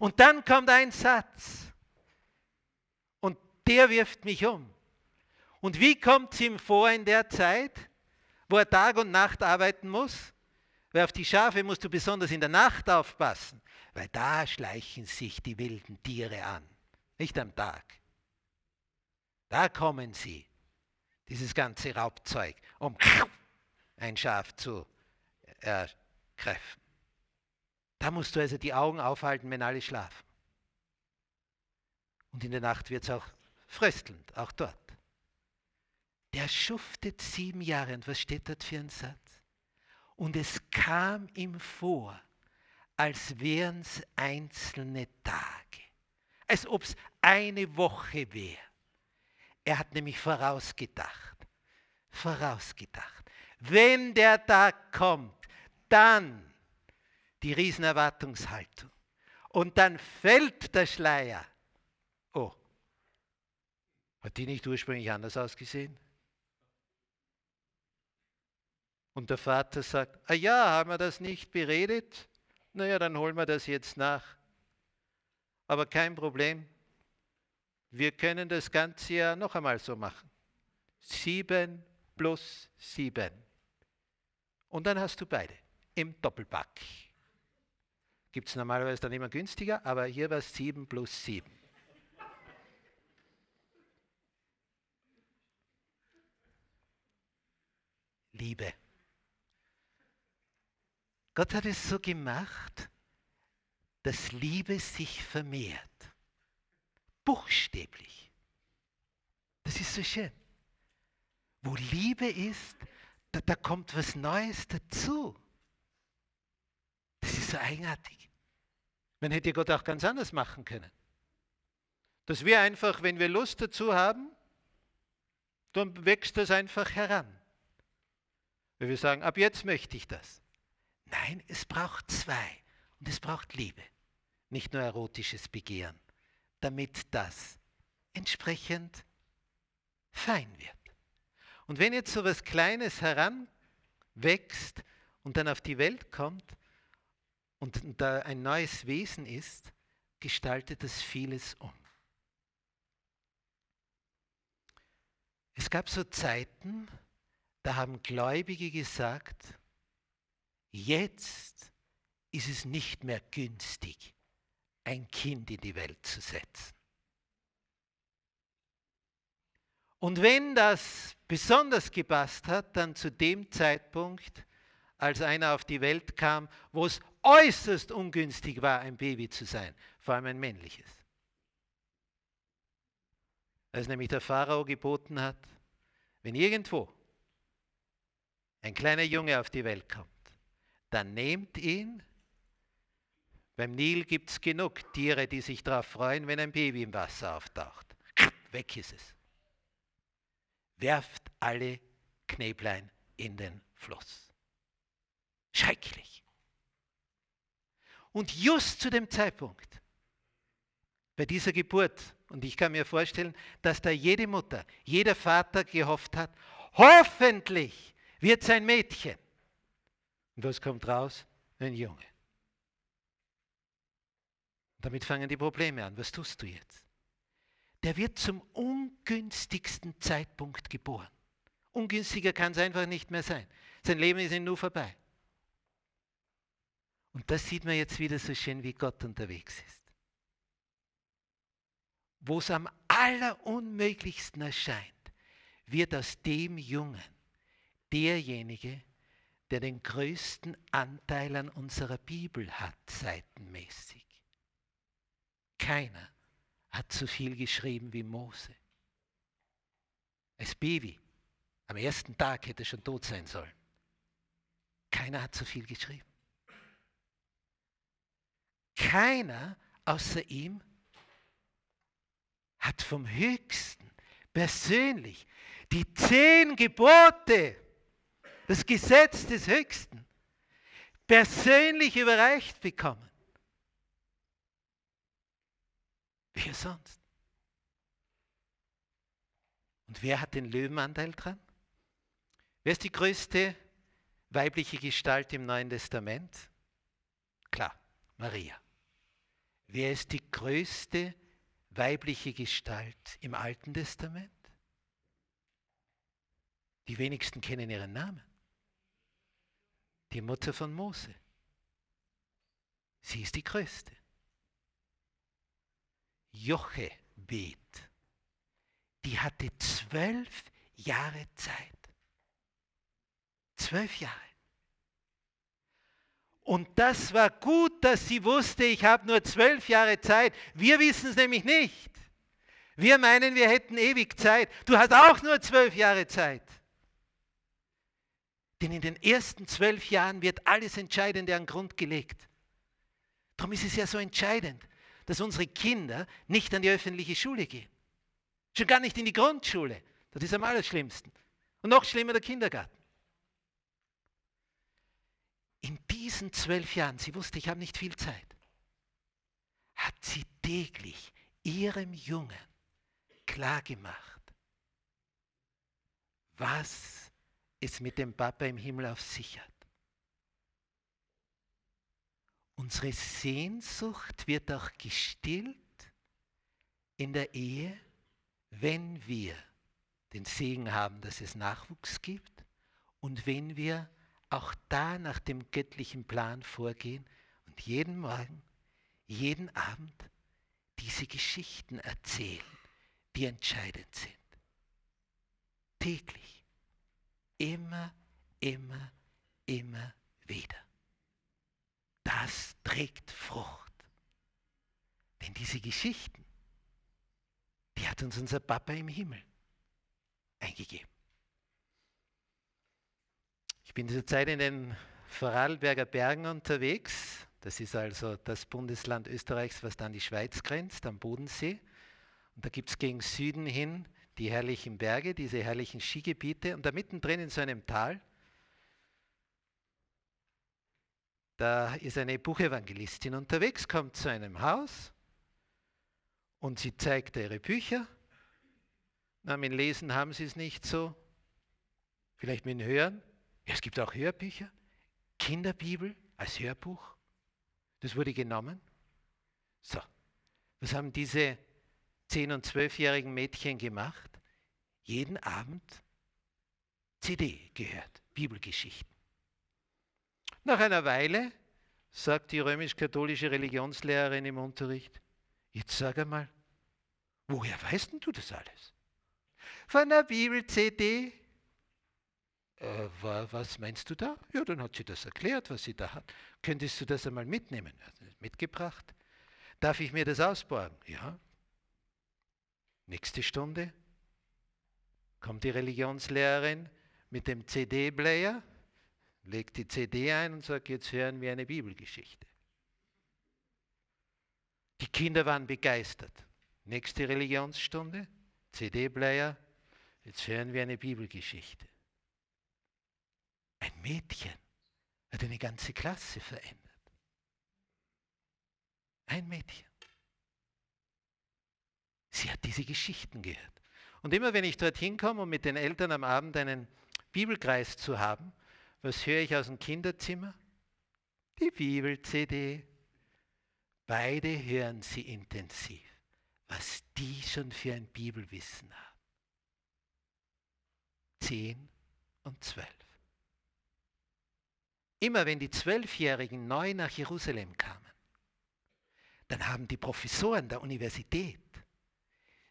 Und dann kommt ein Satz und der wirft mich um. Und wie kommt es ihm vor in der Zeit, wo er Tag und Nacht arbeiten muss? Weil auf die Schafe musst du besonders in der Nacht aufpassen, weil da schleichen sich die wilden Tiere an, nicht am Tag. Da kommen sie dieses ganze Raubzeug, um ein Schaf zu ergreifen. Da musst du also die Augen aufhalten, wenn alle schlafen. Und in der Nacht wird es auch fröstelnd, auch dort. Der schuftet sieben Jahre, und was steht dort für ein Satz? Und es kam ihm vor, als wären es einzelne Tage, als ob es eine Woche wäre. Er hat nämlich vorausgedacht. Vorausgedacht. Wenn der Tag kommt, dann die Riesenerwartungshaltung. Und dann fällt der Schleier. Oh, hat die nicht ursprünglich anders ausgesehen? Und der Vater sagt, ah ja, haben wir das nicht beredet? Naja, dann holen wir das jetzt nach. Aber kein Problem, wir können das ganze Jahr noch einmal so machen. Sieben plus sieben. Und dann hast du beide im Doppelpack. Gibt es normalerweise dann immer günstiger, aber hier war es sieben plus sieben. Liebe. Gott hat es so gemacht, dass Liebe sich vermehrt buchstäblich. Das ist so schön. Wo Liebe ist, da, da kommt was Neues dazu. Das ist so eigenartig. Man hätte Gott auch ganz anders machen können. Dass wir einfach, wenn wir Lust dazu haben, dann wächst das einfach heran. Wenn wir sagen, ab jetzt möchte ich das. Nein, es braucht zwei und es braucht Liebe, nicht nur erotisches Begehren damit das entsprechend fein wird. Und wenn jetzt so etwas Kleines heranwächst und dann auf die Welt kommt und da ein neues Wesen ist, gestaltet das vieles um. Es gab so Zeiten, da haben Gläubige gesagt, jetzt ist es nicht mehr günstig, ein Kind in die Welt zu setzen. Und wenn das besonders gepasst hat, dann zu dem Zeitpunkt, als einer auf die Welt kam, wo es äußerst ungünstig war, ein Baby zu sein, vor allem ein männliches. Als nämlich der Pharao geboten hat, wenn irgendwo ein kleiner Junge auf die Welt kommt, dann nehmt ihn beim Nil gibt es genug Tiere, die sich darauf freuen, wenn ein Baby im Wasser auftaucht. Weg ist es. Werft alle Knäblein in den Fluss. Schrecklich. Und just zu dem Zeitpunkt, bei dieser Geburt, und ich kann mir vorstellen, dass da jede Mutter, jeder Vater gehofft hat, hoffentlich wird es ein Mädchen. Und was kommt raus? Ein Junge. Damit fangen die Probleme an. Was tust du jetzt? Der wird zum ungünstigsten Zeitpunkt geboren. Ungünstiger kann es einfach nicht mehr sein. Sein Leben ist ihm nur vorbei. Und das sieht man jetzt wieder so schön, wie Gott unterwegs ist. Wo es am allerunmöglichsten erscheint, wird aus dem Jungen derjenige, der den größten Anteil an unserer Bibel hat, seitenmäßig. Keiner hat so viel geschrieben wie Mose. Als Baby, am ersten Tag hätte er schon tot sein sollen. Keiner hat so viel geschrieben. Keiner außer ihm hat vom Höchsten persönlich die zehn Gebote, das Gesetz des Höchsten, persönlich überreicht bekommen. Wer sonst? Und wer hat den Löwenanteil dran? Wer ist die größte weibliche Gestalt im Neuen Testament? Klar, Maria. Wer ist die größte weibliche Gestalt im Alten Testament? Die wenigsten kennen ihren Namen. Die Mutter von Mose. Sie ist die größte. Jochebed, die hatte zwölf Jahre Zeit. Zwölf Jahre. Und das war gut, dass sie wusste, ich habe nur zwölf Jahre Zeit. Wir wissen es nämlich nicht. Wir meinen, wir hätten ewig Zeit. Du hast auch nur zwölf Jahre Zeit. Denn in den ersten zwölf Jahren wird alles Entscheidende an Grund gelegt. Darum ist es ja so entscheidend, dass unsere Kinder nicht an die öffentliche Schule gehen. Schon gar nicht in die Grundschule. Das ist am allerschlimmsten. Und noch schlimmer der Kindergarten. In diesen zwölf Jahren, sie wusste, ich habe nicht viel Zeit, hat sie täglich ihrem Jungen klargemacht, was es mit dem Papa im Himmel auf sich hat. Unsere Sehnsucht wird auch gestillt in der Ehe, wenn wir den Segen haben, dass es Nachwuchs gibt und wenn wir auch da nach dem göttlichen Plan vorgehen und jeden Morgen, jeden Abend diese Geschichten erzählen, die entscheidend sind. Täglich, immer, immer, immer wieder das trägt Frucht. Denn diese Geschichten, die hat uns unser Papa im Himmel eingegeben. Ich bin zurzeit in den Vorarlberger Bergen unterwegs. Das ist also das Bundesland Österreichs, was dann die Schweiz grenzt, am Bodensee. Und da gibt es gegen Süden hin die herrlichen Berge, diese herrlichen Skigebiete. Und da mittendrin in so einem Tal Da ist eine Buchevangelistin unterwegs, kommt zu einem Haus und sie zeigt ihre Bücher. Na, mit Lesen haben sie es nicht so. Vielleicht mit Hören. Ja, es gibt auch Hörbücher. Kinderbibel als Hörbuch. Das wurde genommen. So, was haben diese 10- und 12-jährigen Mädchen gemacht? Jeden Abend CD gehört, Bibelgeschichten. Nach einer Weile sagt die römisch-katholische Religionslehrerin im Unterricht, jetzt sag einmal, woher weißt denn du das alles? Von der Bibel-CD. Äh, was meinst du da? Ja, dann hat sie das erklärt, was sie da hat. Könntest du das einmal mitnehmen? mitgebracht. Darf ich mir das ausborgen? Ja. Nächste Stunde kommt die Religionslehrerin mit dem CD-Player legt die CD ein und sagt, jetzt hören wir eine Bibelgeschichte. Die Kinder waren begeistert. Nächste Religionsstunde, CD-Player, jetzt hören wir eine Bibelgeschichte. Ein Mädchen hat eine ganze Klasse verändert. Ein Mädchen. Sie hat diese Geschichten gehört. Und immer wenn ich dorthin komme, um mit den Eltern am Abend einen Bibelkreis zu haben, was höre ich aus dem Kinderzimmer? Die Bibel-CD. Beide hören sie intensiv, was die schon für ein Bibelwissen haben. Zehn und zwölf. Immer wenn die Zwölfjährigen neu nach Jerusalem kamen, dann haben die Professoren der Universität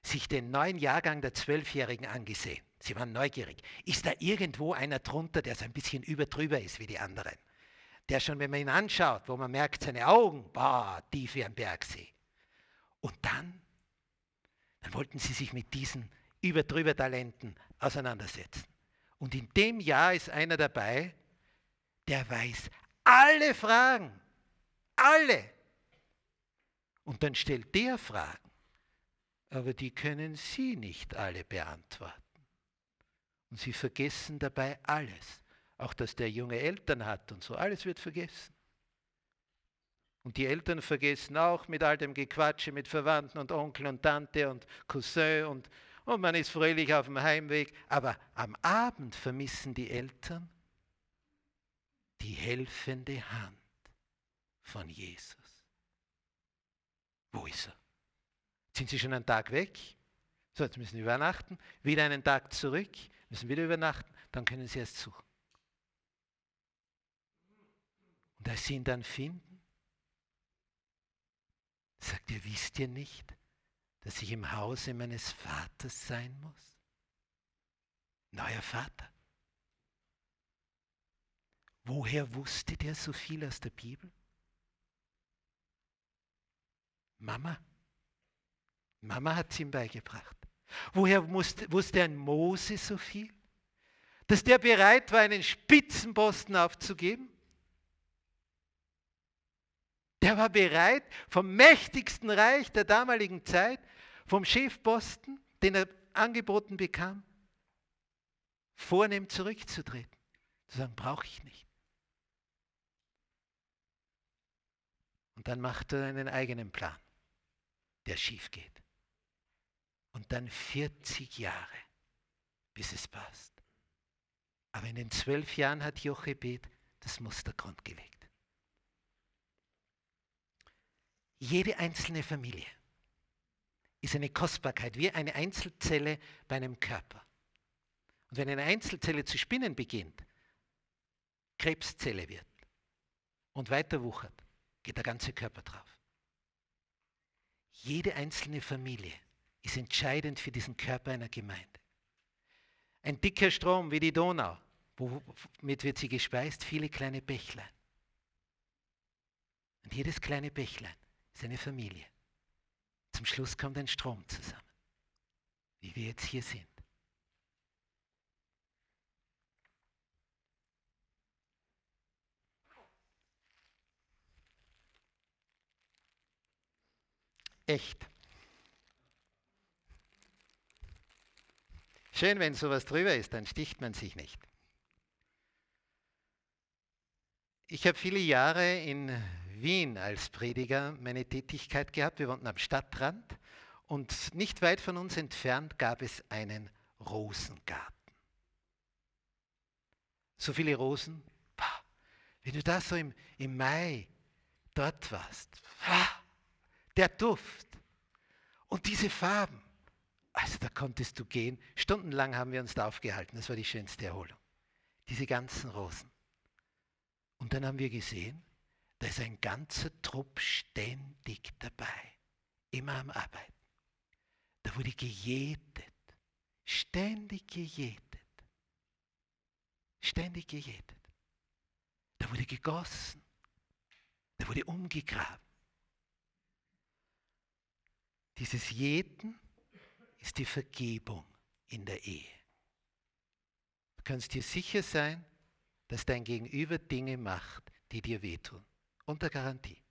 sich den neuen Jahrgang der Zwölfjährigen angesehen. Sie waren neugierig. Ist da irgendwo einer drunter, der so ein bisschen überdrüber ist wie die anderen? Der schon, wenn man ihn anschaut, wo man merkt, seine Augen, boah, tief wie ein Bergsee. Und dann, dann wollten sie sich mit diesen überdrüber Talenten auseinandersetzen. Und in dem Jahr ist einer dabei, der weiß alle Fragen. Alle. Und dann stellt der Fragen aber die können Sie nicht alle beantworten. Und Sie vergessen dabei alles, auch dass der junge Eltern hat und so, alles wird vergessen. Und die Eltern vergessen auch mit all dem Gequatsche mit Verwandten und Onkel und Tante und Cousin und, und man ist fröhlich auf dem Heimweg. Aber am Abend vermissen die Eltern die helfende Hand von Jesus. Wo ist er? sind sie schon einen Tag weg, so jetzt müssen sie übernachten, wieder einen Tag zurück, müssen wieder übernachten, dann können sie erst suchen. Und als sie ihn dann finden, sagt er, wisst ihr nicht, dass ich im Hause meines Vaters sein muss? Neuer Vater. Woher wusste der so viel aus der Bibel? Mama, Mama hat es ihm beigebracht. Woher musste, wusste ein Mose so viel? Dass der bereit war, einen Spitzenposten aufzugeben? Der war bereit, vom mächtigsten Reich der damaligen Zeit, vom Chefposten, den er angeboten bekam, vornehm zurückzutreten. Zu sagen, brauche ich nicht. Und dann macht er einen eigenen Plan, der schief geht und dann 40 Jahre, bis es passt. Aber in den zwölf Jahren hat Jochebed das Mustergrund gelegt. Jede einzelne Familie ist eine Kostbarkeit, wie eine Einzelzelle bei einem Körper. Und wenn eine Einzelzelle zu spinnen beginnt, Krebszelle wird und weiter wuchert, geht der ganze Körper drauf. Jede einzelne Familie ist entscheidend für diesen Körper einer Gemeinde. Ein dicker Strom wie die Donau, womit wird sie gespeist? Viele kleine Bächlein. Und jedes kleine Bächlein ist eine Familie. Zum Schluss kommt ein Strom zusammen, wie wir jetzt hier sind. Echt. Schön, wenn sowas drüber ist, dann sticht man sich nicht. Ich habe viele Jahre in Wien als Prediger meine Tätigkeit gehabt. Wir wohnten am Stadtrand und nicht weit von uns entfernt gab es einen Rosengarten. So viele Rosen. Pah. Wenn du da so im, im Mai dort warst, pah. der Duft und diese Farben. Also da konntest du gehen. Stundenlang haben wir uns da aufgehalten. Das war die schönste Erholung. Diese ganzen Rosen. Und dann haben wir gesehen, da ist ein ganzer Trupp ständig dabei. Immer am Arbeiten. Da wurde gejätet. Ständig gejätet. Ständig gejätet. Da wurde gegossen. Da wurde umgegraben. Dieses Jäten ist die Vergebung in der Ehe. Du kannst dir sicher sein, dass dein Gegenüber Dinge macht, die dir wehtun. Unter Garantie.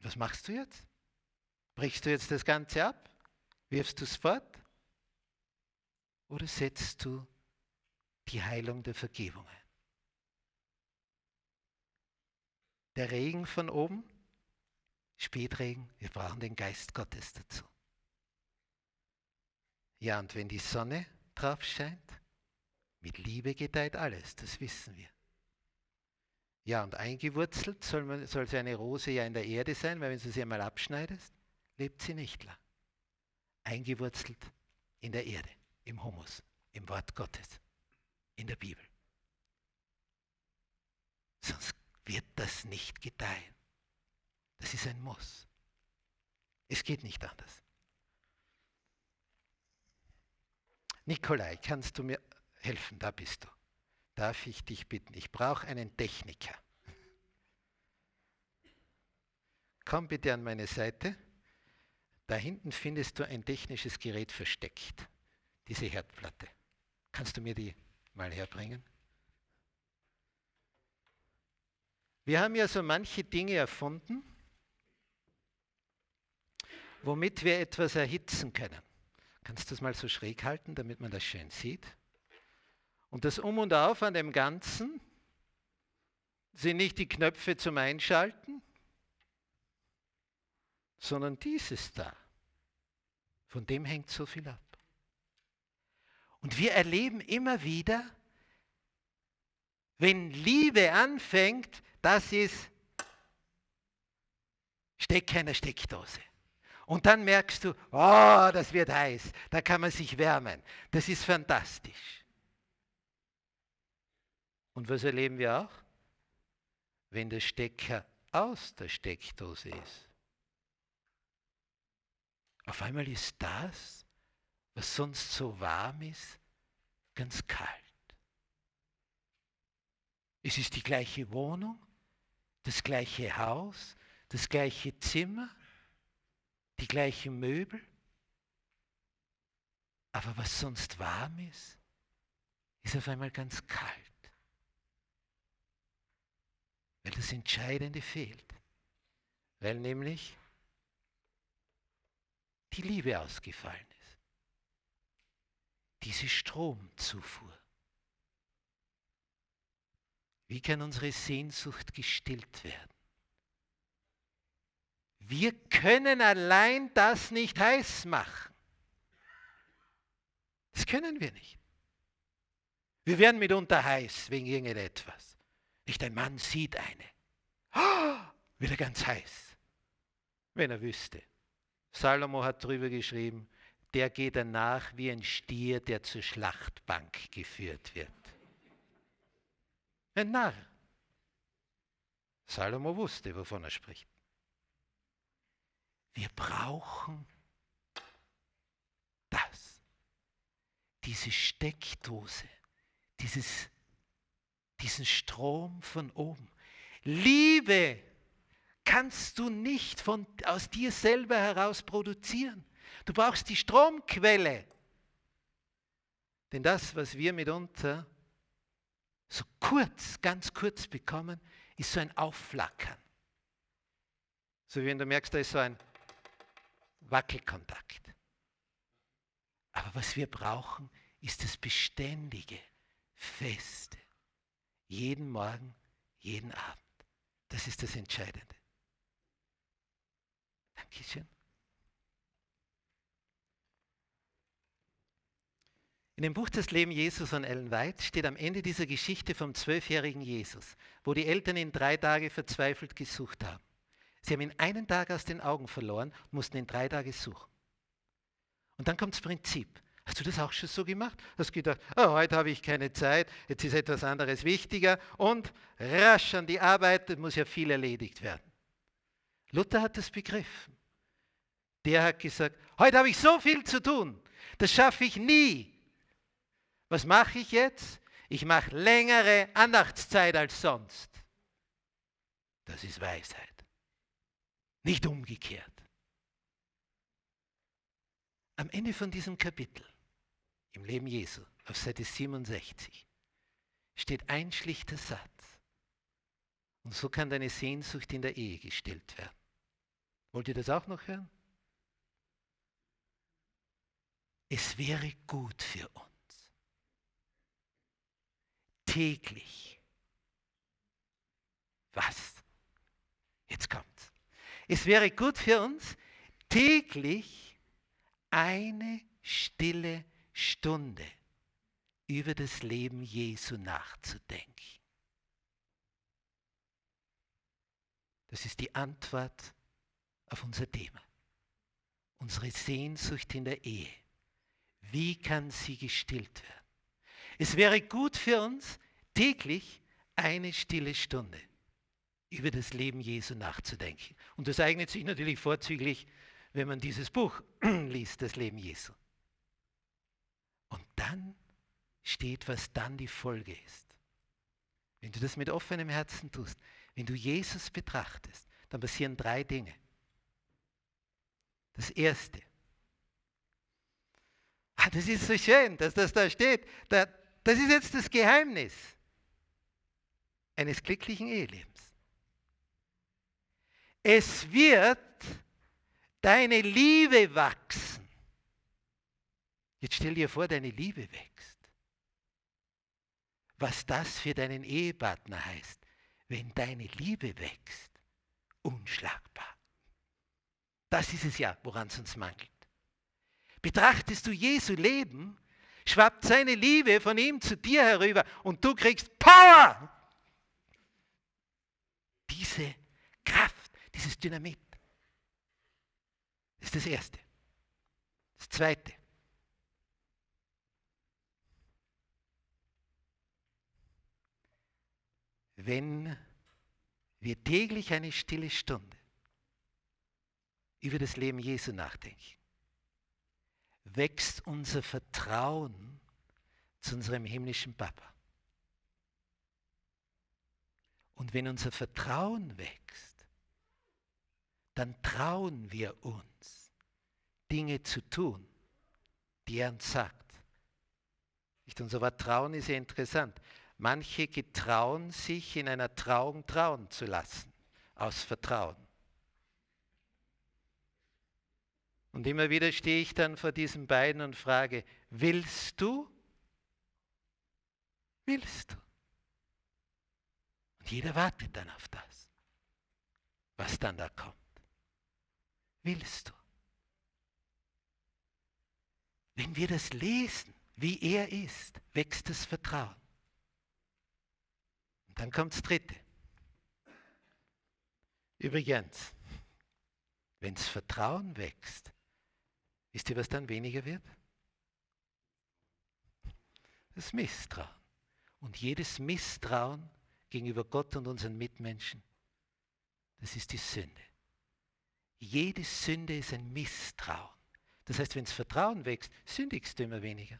Was machst du jetzt? Brichst du jetzt das Ganze ab? Wirfst du es fort? Oder setzt du die Heilung der Vergebung ein? Der Regen von oben, Spätregen, wir brauchen den Geist Gottes dazu. Ja, und wenn die Sonne drauf scheint, mit Liebe gedeiht alles, das wissen wir. Ja, und eingewurzelt soll, man, soll so eine Rose ja in der Erde sein, weil wenn du sie einmal abschneidest, lebt sie nicht lang. Eingewurzelt in der Erde, im Humus, im Wort Gottes, in der Bibel. Sonst wird das nicht gedeihen. Das ist ein Muss. Es geht nicht anders. Nikolai, kannst du mir helfen? Da bist du. Darf ich dich bitten? Ich brauche einen Techniker. Komm bitte an meine Seite. Da hinten findest du ein technisches Gerät versteckt. Diese Herdplatte. Kannst du mir die mal herbringen? Wir haben ja so manche Dinge erfunden, womit wir etwas erhitzen können. Kannst du das mal so schräg halten, damit man das schön sieht? Und das Um und Auf an dem Ganzen sind nicht die Knöpfe zum Einschalten, sondern dieses da. Von dem hängt so viel ab. Und wir erleben immer wieder, wenn Liebe anfängt, das ist Steck einer Steckdose. Und dann merkst du, oh, das wird heiß, da kann man sich wärmen. Das ist fantastisch. Und was erleben wir auch? Wenn der Stecker aus der Steckdose ist. Auf einmal ist das, was sonst so warm ist, ganz kalt. Es ist die gleiche Wohnung, das gleiche Haus, das gleiche Zimmer, die gleichen Möbel, aber was sonst warm ist, ist auf einmal ganz kalt, weil das Entscheidende fehlt, weil nämlich die Liebe ausgefallen ist, diese Stromzufuhr. Wie kann unsere Sehnsucht gestillt werden? Wir können allein das nicht heiß machen. Das können wir nicht. Wir werden mitunter heiß wegen irgendetwas. Nicht ein Mann sieht eine. Oh, ah, wird er ganz heiß. Wenn er wüsste. Salomo hat drüber geschrieben, der geht danach wie ein Stier, der zur Schlachtbank geführt wird. Ein Narr. Salomo wusste, wovon er spricht. Wir brauchen das. Diese Steckdose, dieses, diesen Strom von oben. Liebe kannst du nicht von, aus dir selber heraus produzieren. Du brauchst die Stromquelle. Denn das, was wir mitunter so kurz, ganz kurz bekommen, ist so ein Aufflackern. So wie wenn du merkst, da ist so ein Wackelkontakt. Aber was wir brauchen, ist das Beständige, Feste. Jeden Morgen, jeden Abend. Das ist das Entscheidende. Dankeschön. In dem Buch Das Leben Jesus von Ellen White steht am Ende dieser Geschichte vom zwölfjährigen Jesus, wo die Eltern ihn drei Tage verzweifelt gesucht haben. Sie haben ihn einen Tag aus den Augen verloren, mussten ihn drei Tage suchen. Und dann kommt das Prinzip. Hast du das auch schon so gemacht? Hast du gedacht, oh, heute habe ich keine Zeit, jetzt ist etwas anderes wichtiger und rasch an die Arbeit, es muss ja viel erledigt werden. Luther hat das begriffen. Der hat gesagt, heute habe ich so viel zu tun, das schaffe ich nie. Was mache ich jetzt? Ich mache längere Andachtszeit als sonst. Das ist Weisheit nicht umgekehrt. Am Ende von diesem Kapitel im Leben Jesu auf Seite 67 steht ein schlichter Satz. Und so kann deine Sehnsucht in der Ehe gestillt werden. Wollt ihr das auch noch hören? Es wäre gut für uns, täglich, was? Jetzt kommt's. Es wäre gut für uns, täglich eine stille Stunde über das Leben Jesu nachzudenken. Das ist die Antwort auf unser Thema. Unsere Sehnsucht in der Ehe. Wie kann sie gestillt werden? Es wäre gut für uns, täglich eine stille Stunde über das Leben Jesu nachzudenken. Und das eignet sich natürlich vorzüglich, wenn man dieses Buch liest, das Leben Jesu. Und dann steht, was dann die Folge ist. Wenn du das mit offenem Herzen tust, wenn du Jesus betrachtest, dann passieren drei Dinge. Das Erste. Ah, das ist so schön, dass das da steht. das ist jetzt das Geheimnis eines glücklichen Ehelebens. Es wird deine Liebe wachsen. Jetzt stell dir vor, deine Liebe wächst. Was das für deinen Ehepartner heißt, wenn deine Liebe wächst. Unschlagbar. Das ist es ja, woran es uns mangelt. Betrachtest du Jesu Leben, schwappt seine Liebe von ihm zu dir herüber und du kriegst Power. Diese Kraft dieses Dynamit. Das ist das Erste. Das Zweite. Wenn wir täglich eine stille Stunde über das Leben Jesu nachdenken, wächst unser Vertrauen zu unserem himmlischen Papa. Und wenn unser Vertrauen wächst, dann trauen wir uns, Dinge zu tun, die er uns sagt. Und so war Trauen ist ja interessant. Manche getrauen sich, in einer Trauung trauen zu lassen, aus Vertrauen. Und immer wieder stehe ich dann vor diesen beiden und frage, willst du? Willst du? Und jeder wartet dann auf das, was dann da kommt willst du. Wenn wir das lesen, wie er ist, wächst das Vertrauen. Und dann kommt das Dritte. Übrigens, wenn das Vertrauen wächst, wisst ihr, was dann weniger wird? Das Misstrauen. Und jedes Misstrauen gegenüber Gott und unseren Mitmenschen, das ist die Sünde. Jede Sünde ist ein Misstrauen. Das heißt, wenn das Vertrauen wächst, sündigst du immer weniger.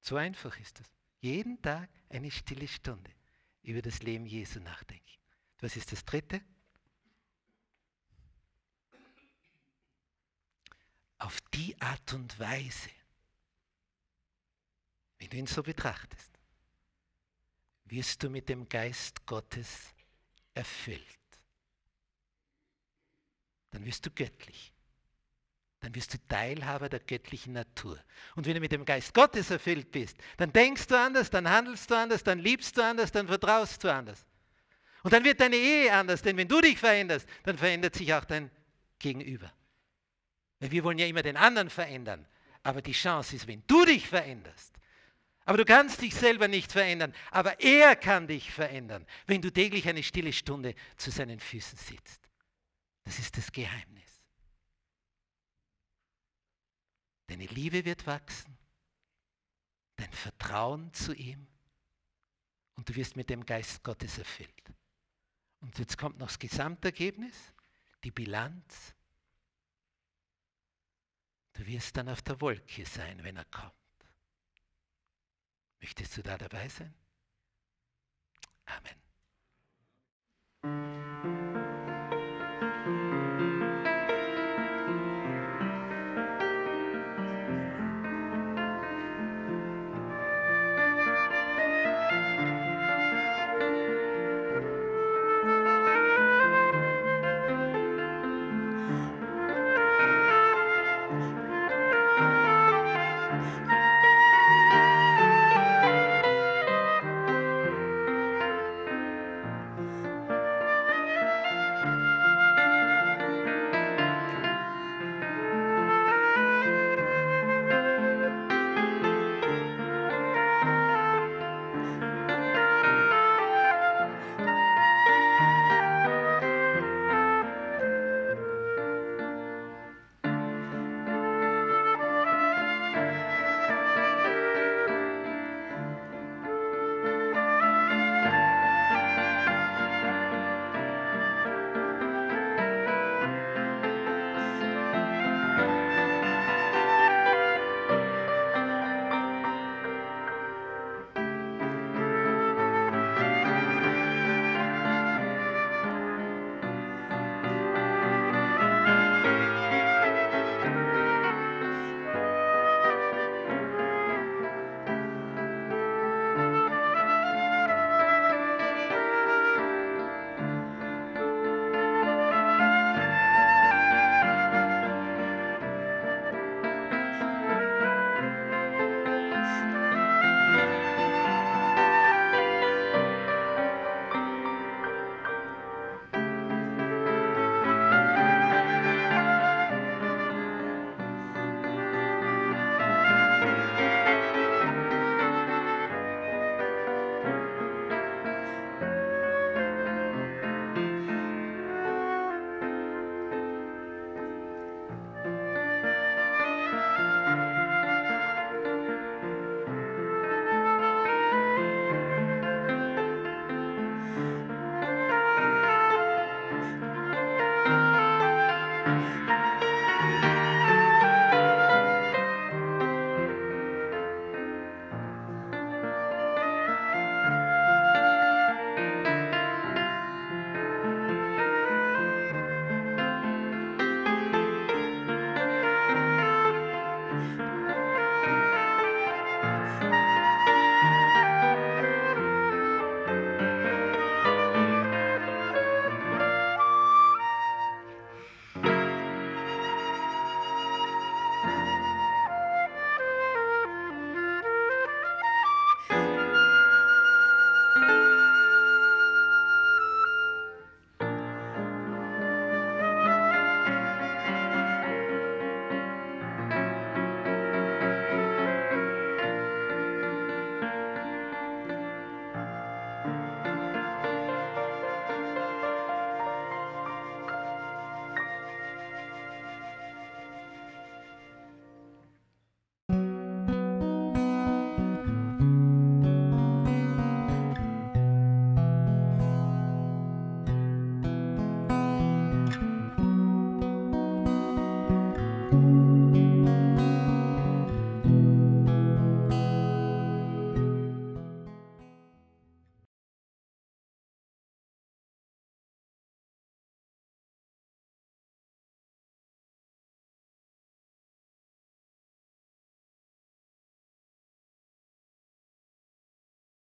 So einfach ist das. Jeden Tag eine stille Stunde über das Leben Jesu nachdenken. Was ist das Dritte? Auf die Art und Weise, wenn du ihn so betrachtest, wirst du mit dem Geist Gottes erfüllt dann wirst du göttlich. Dann wirst du Teilhaber der göttlichen Natur. Und wenn du mit dem Geist Gottes erfüllt bist, dann denkst du anders, dann handelst du anders, dann liebst du anders, dann vertraust du anders. Und dann wird deine Ehe anders, denn wenn du dich veränderst, dann verändert sich auch dein Gegenüber. Weil wir wollen ja immer den anderen verändern. Aber die Chance ist, wenn du dich veränderst. Aber du kannst dich selber nicht verändern, aber er kann dich verändern, wenn du täglich eine stille Stunde zu seinen Füßen sitzt. Das ist das Geheimnis. Deine Liebe wird wachsen, dein Vertrauen zu ihm und du wirst mit dem Geist Gottes erfüllt. Und jetzt kommt noch das Gesamtergebnis, die Bilanz. Du wirst dann auf der Wolke sein, wenn er kommt. Möchtest du da dabei sein? Amen.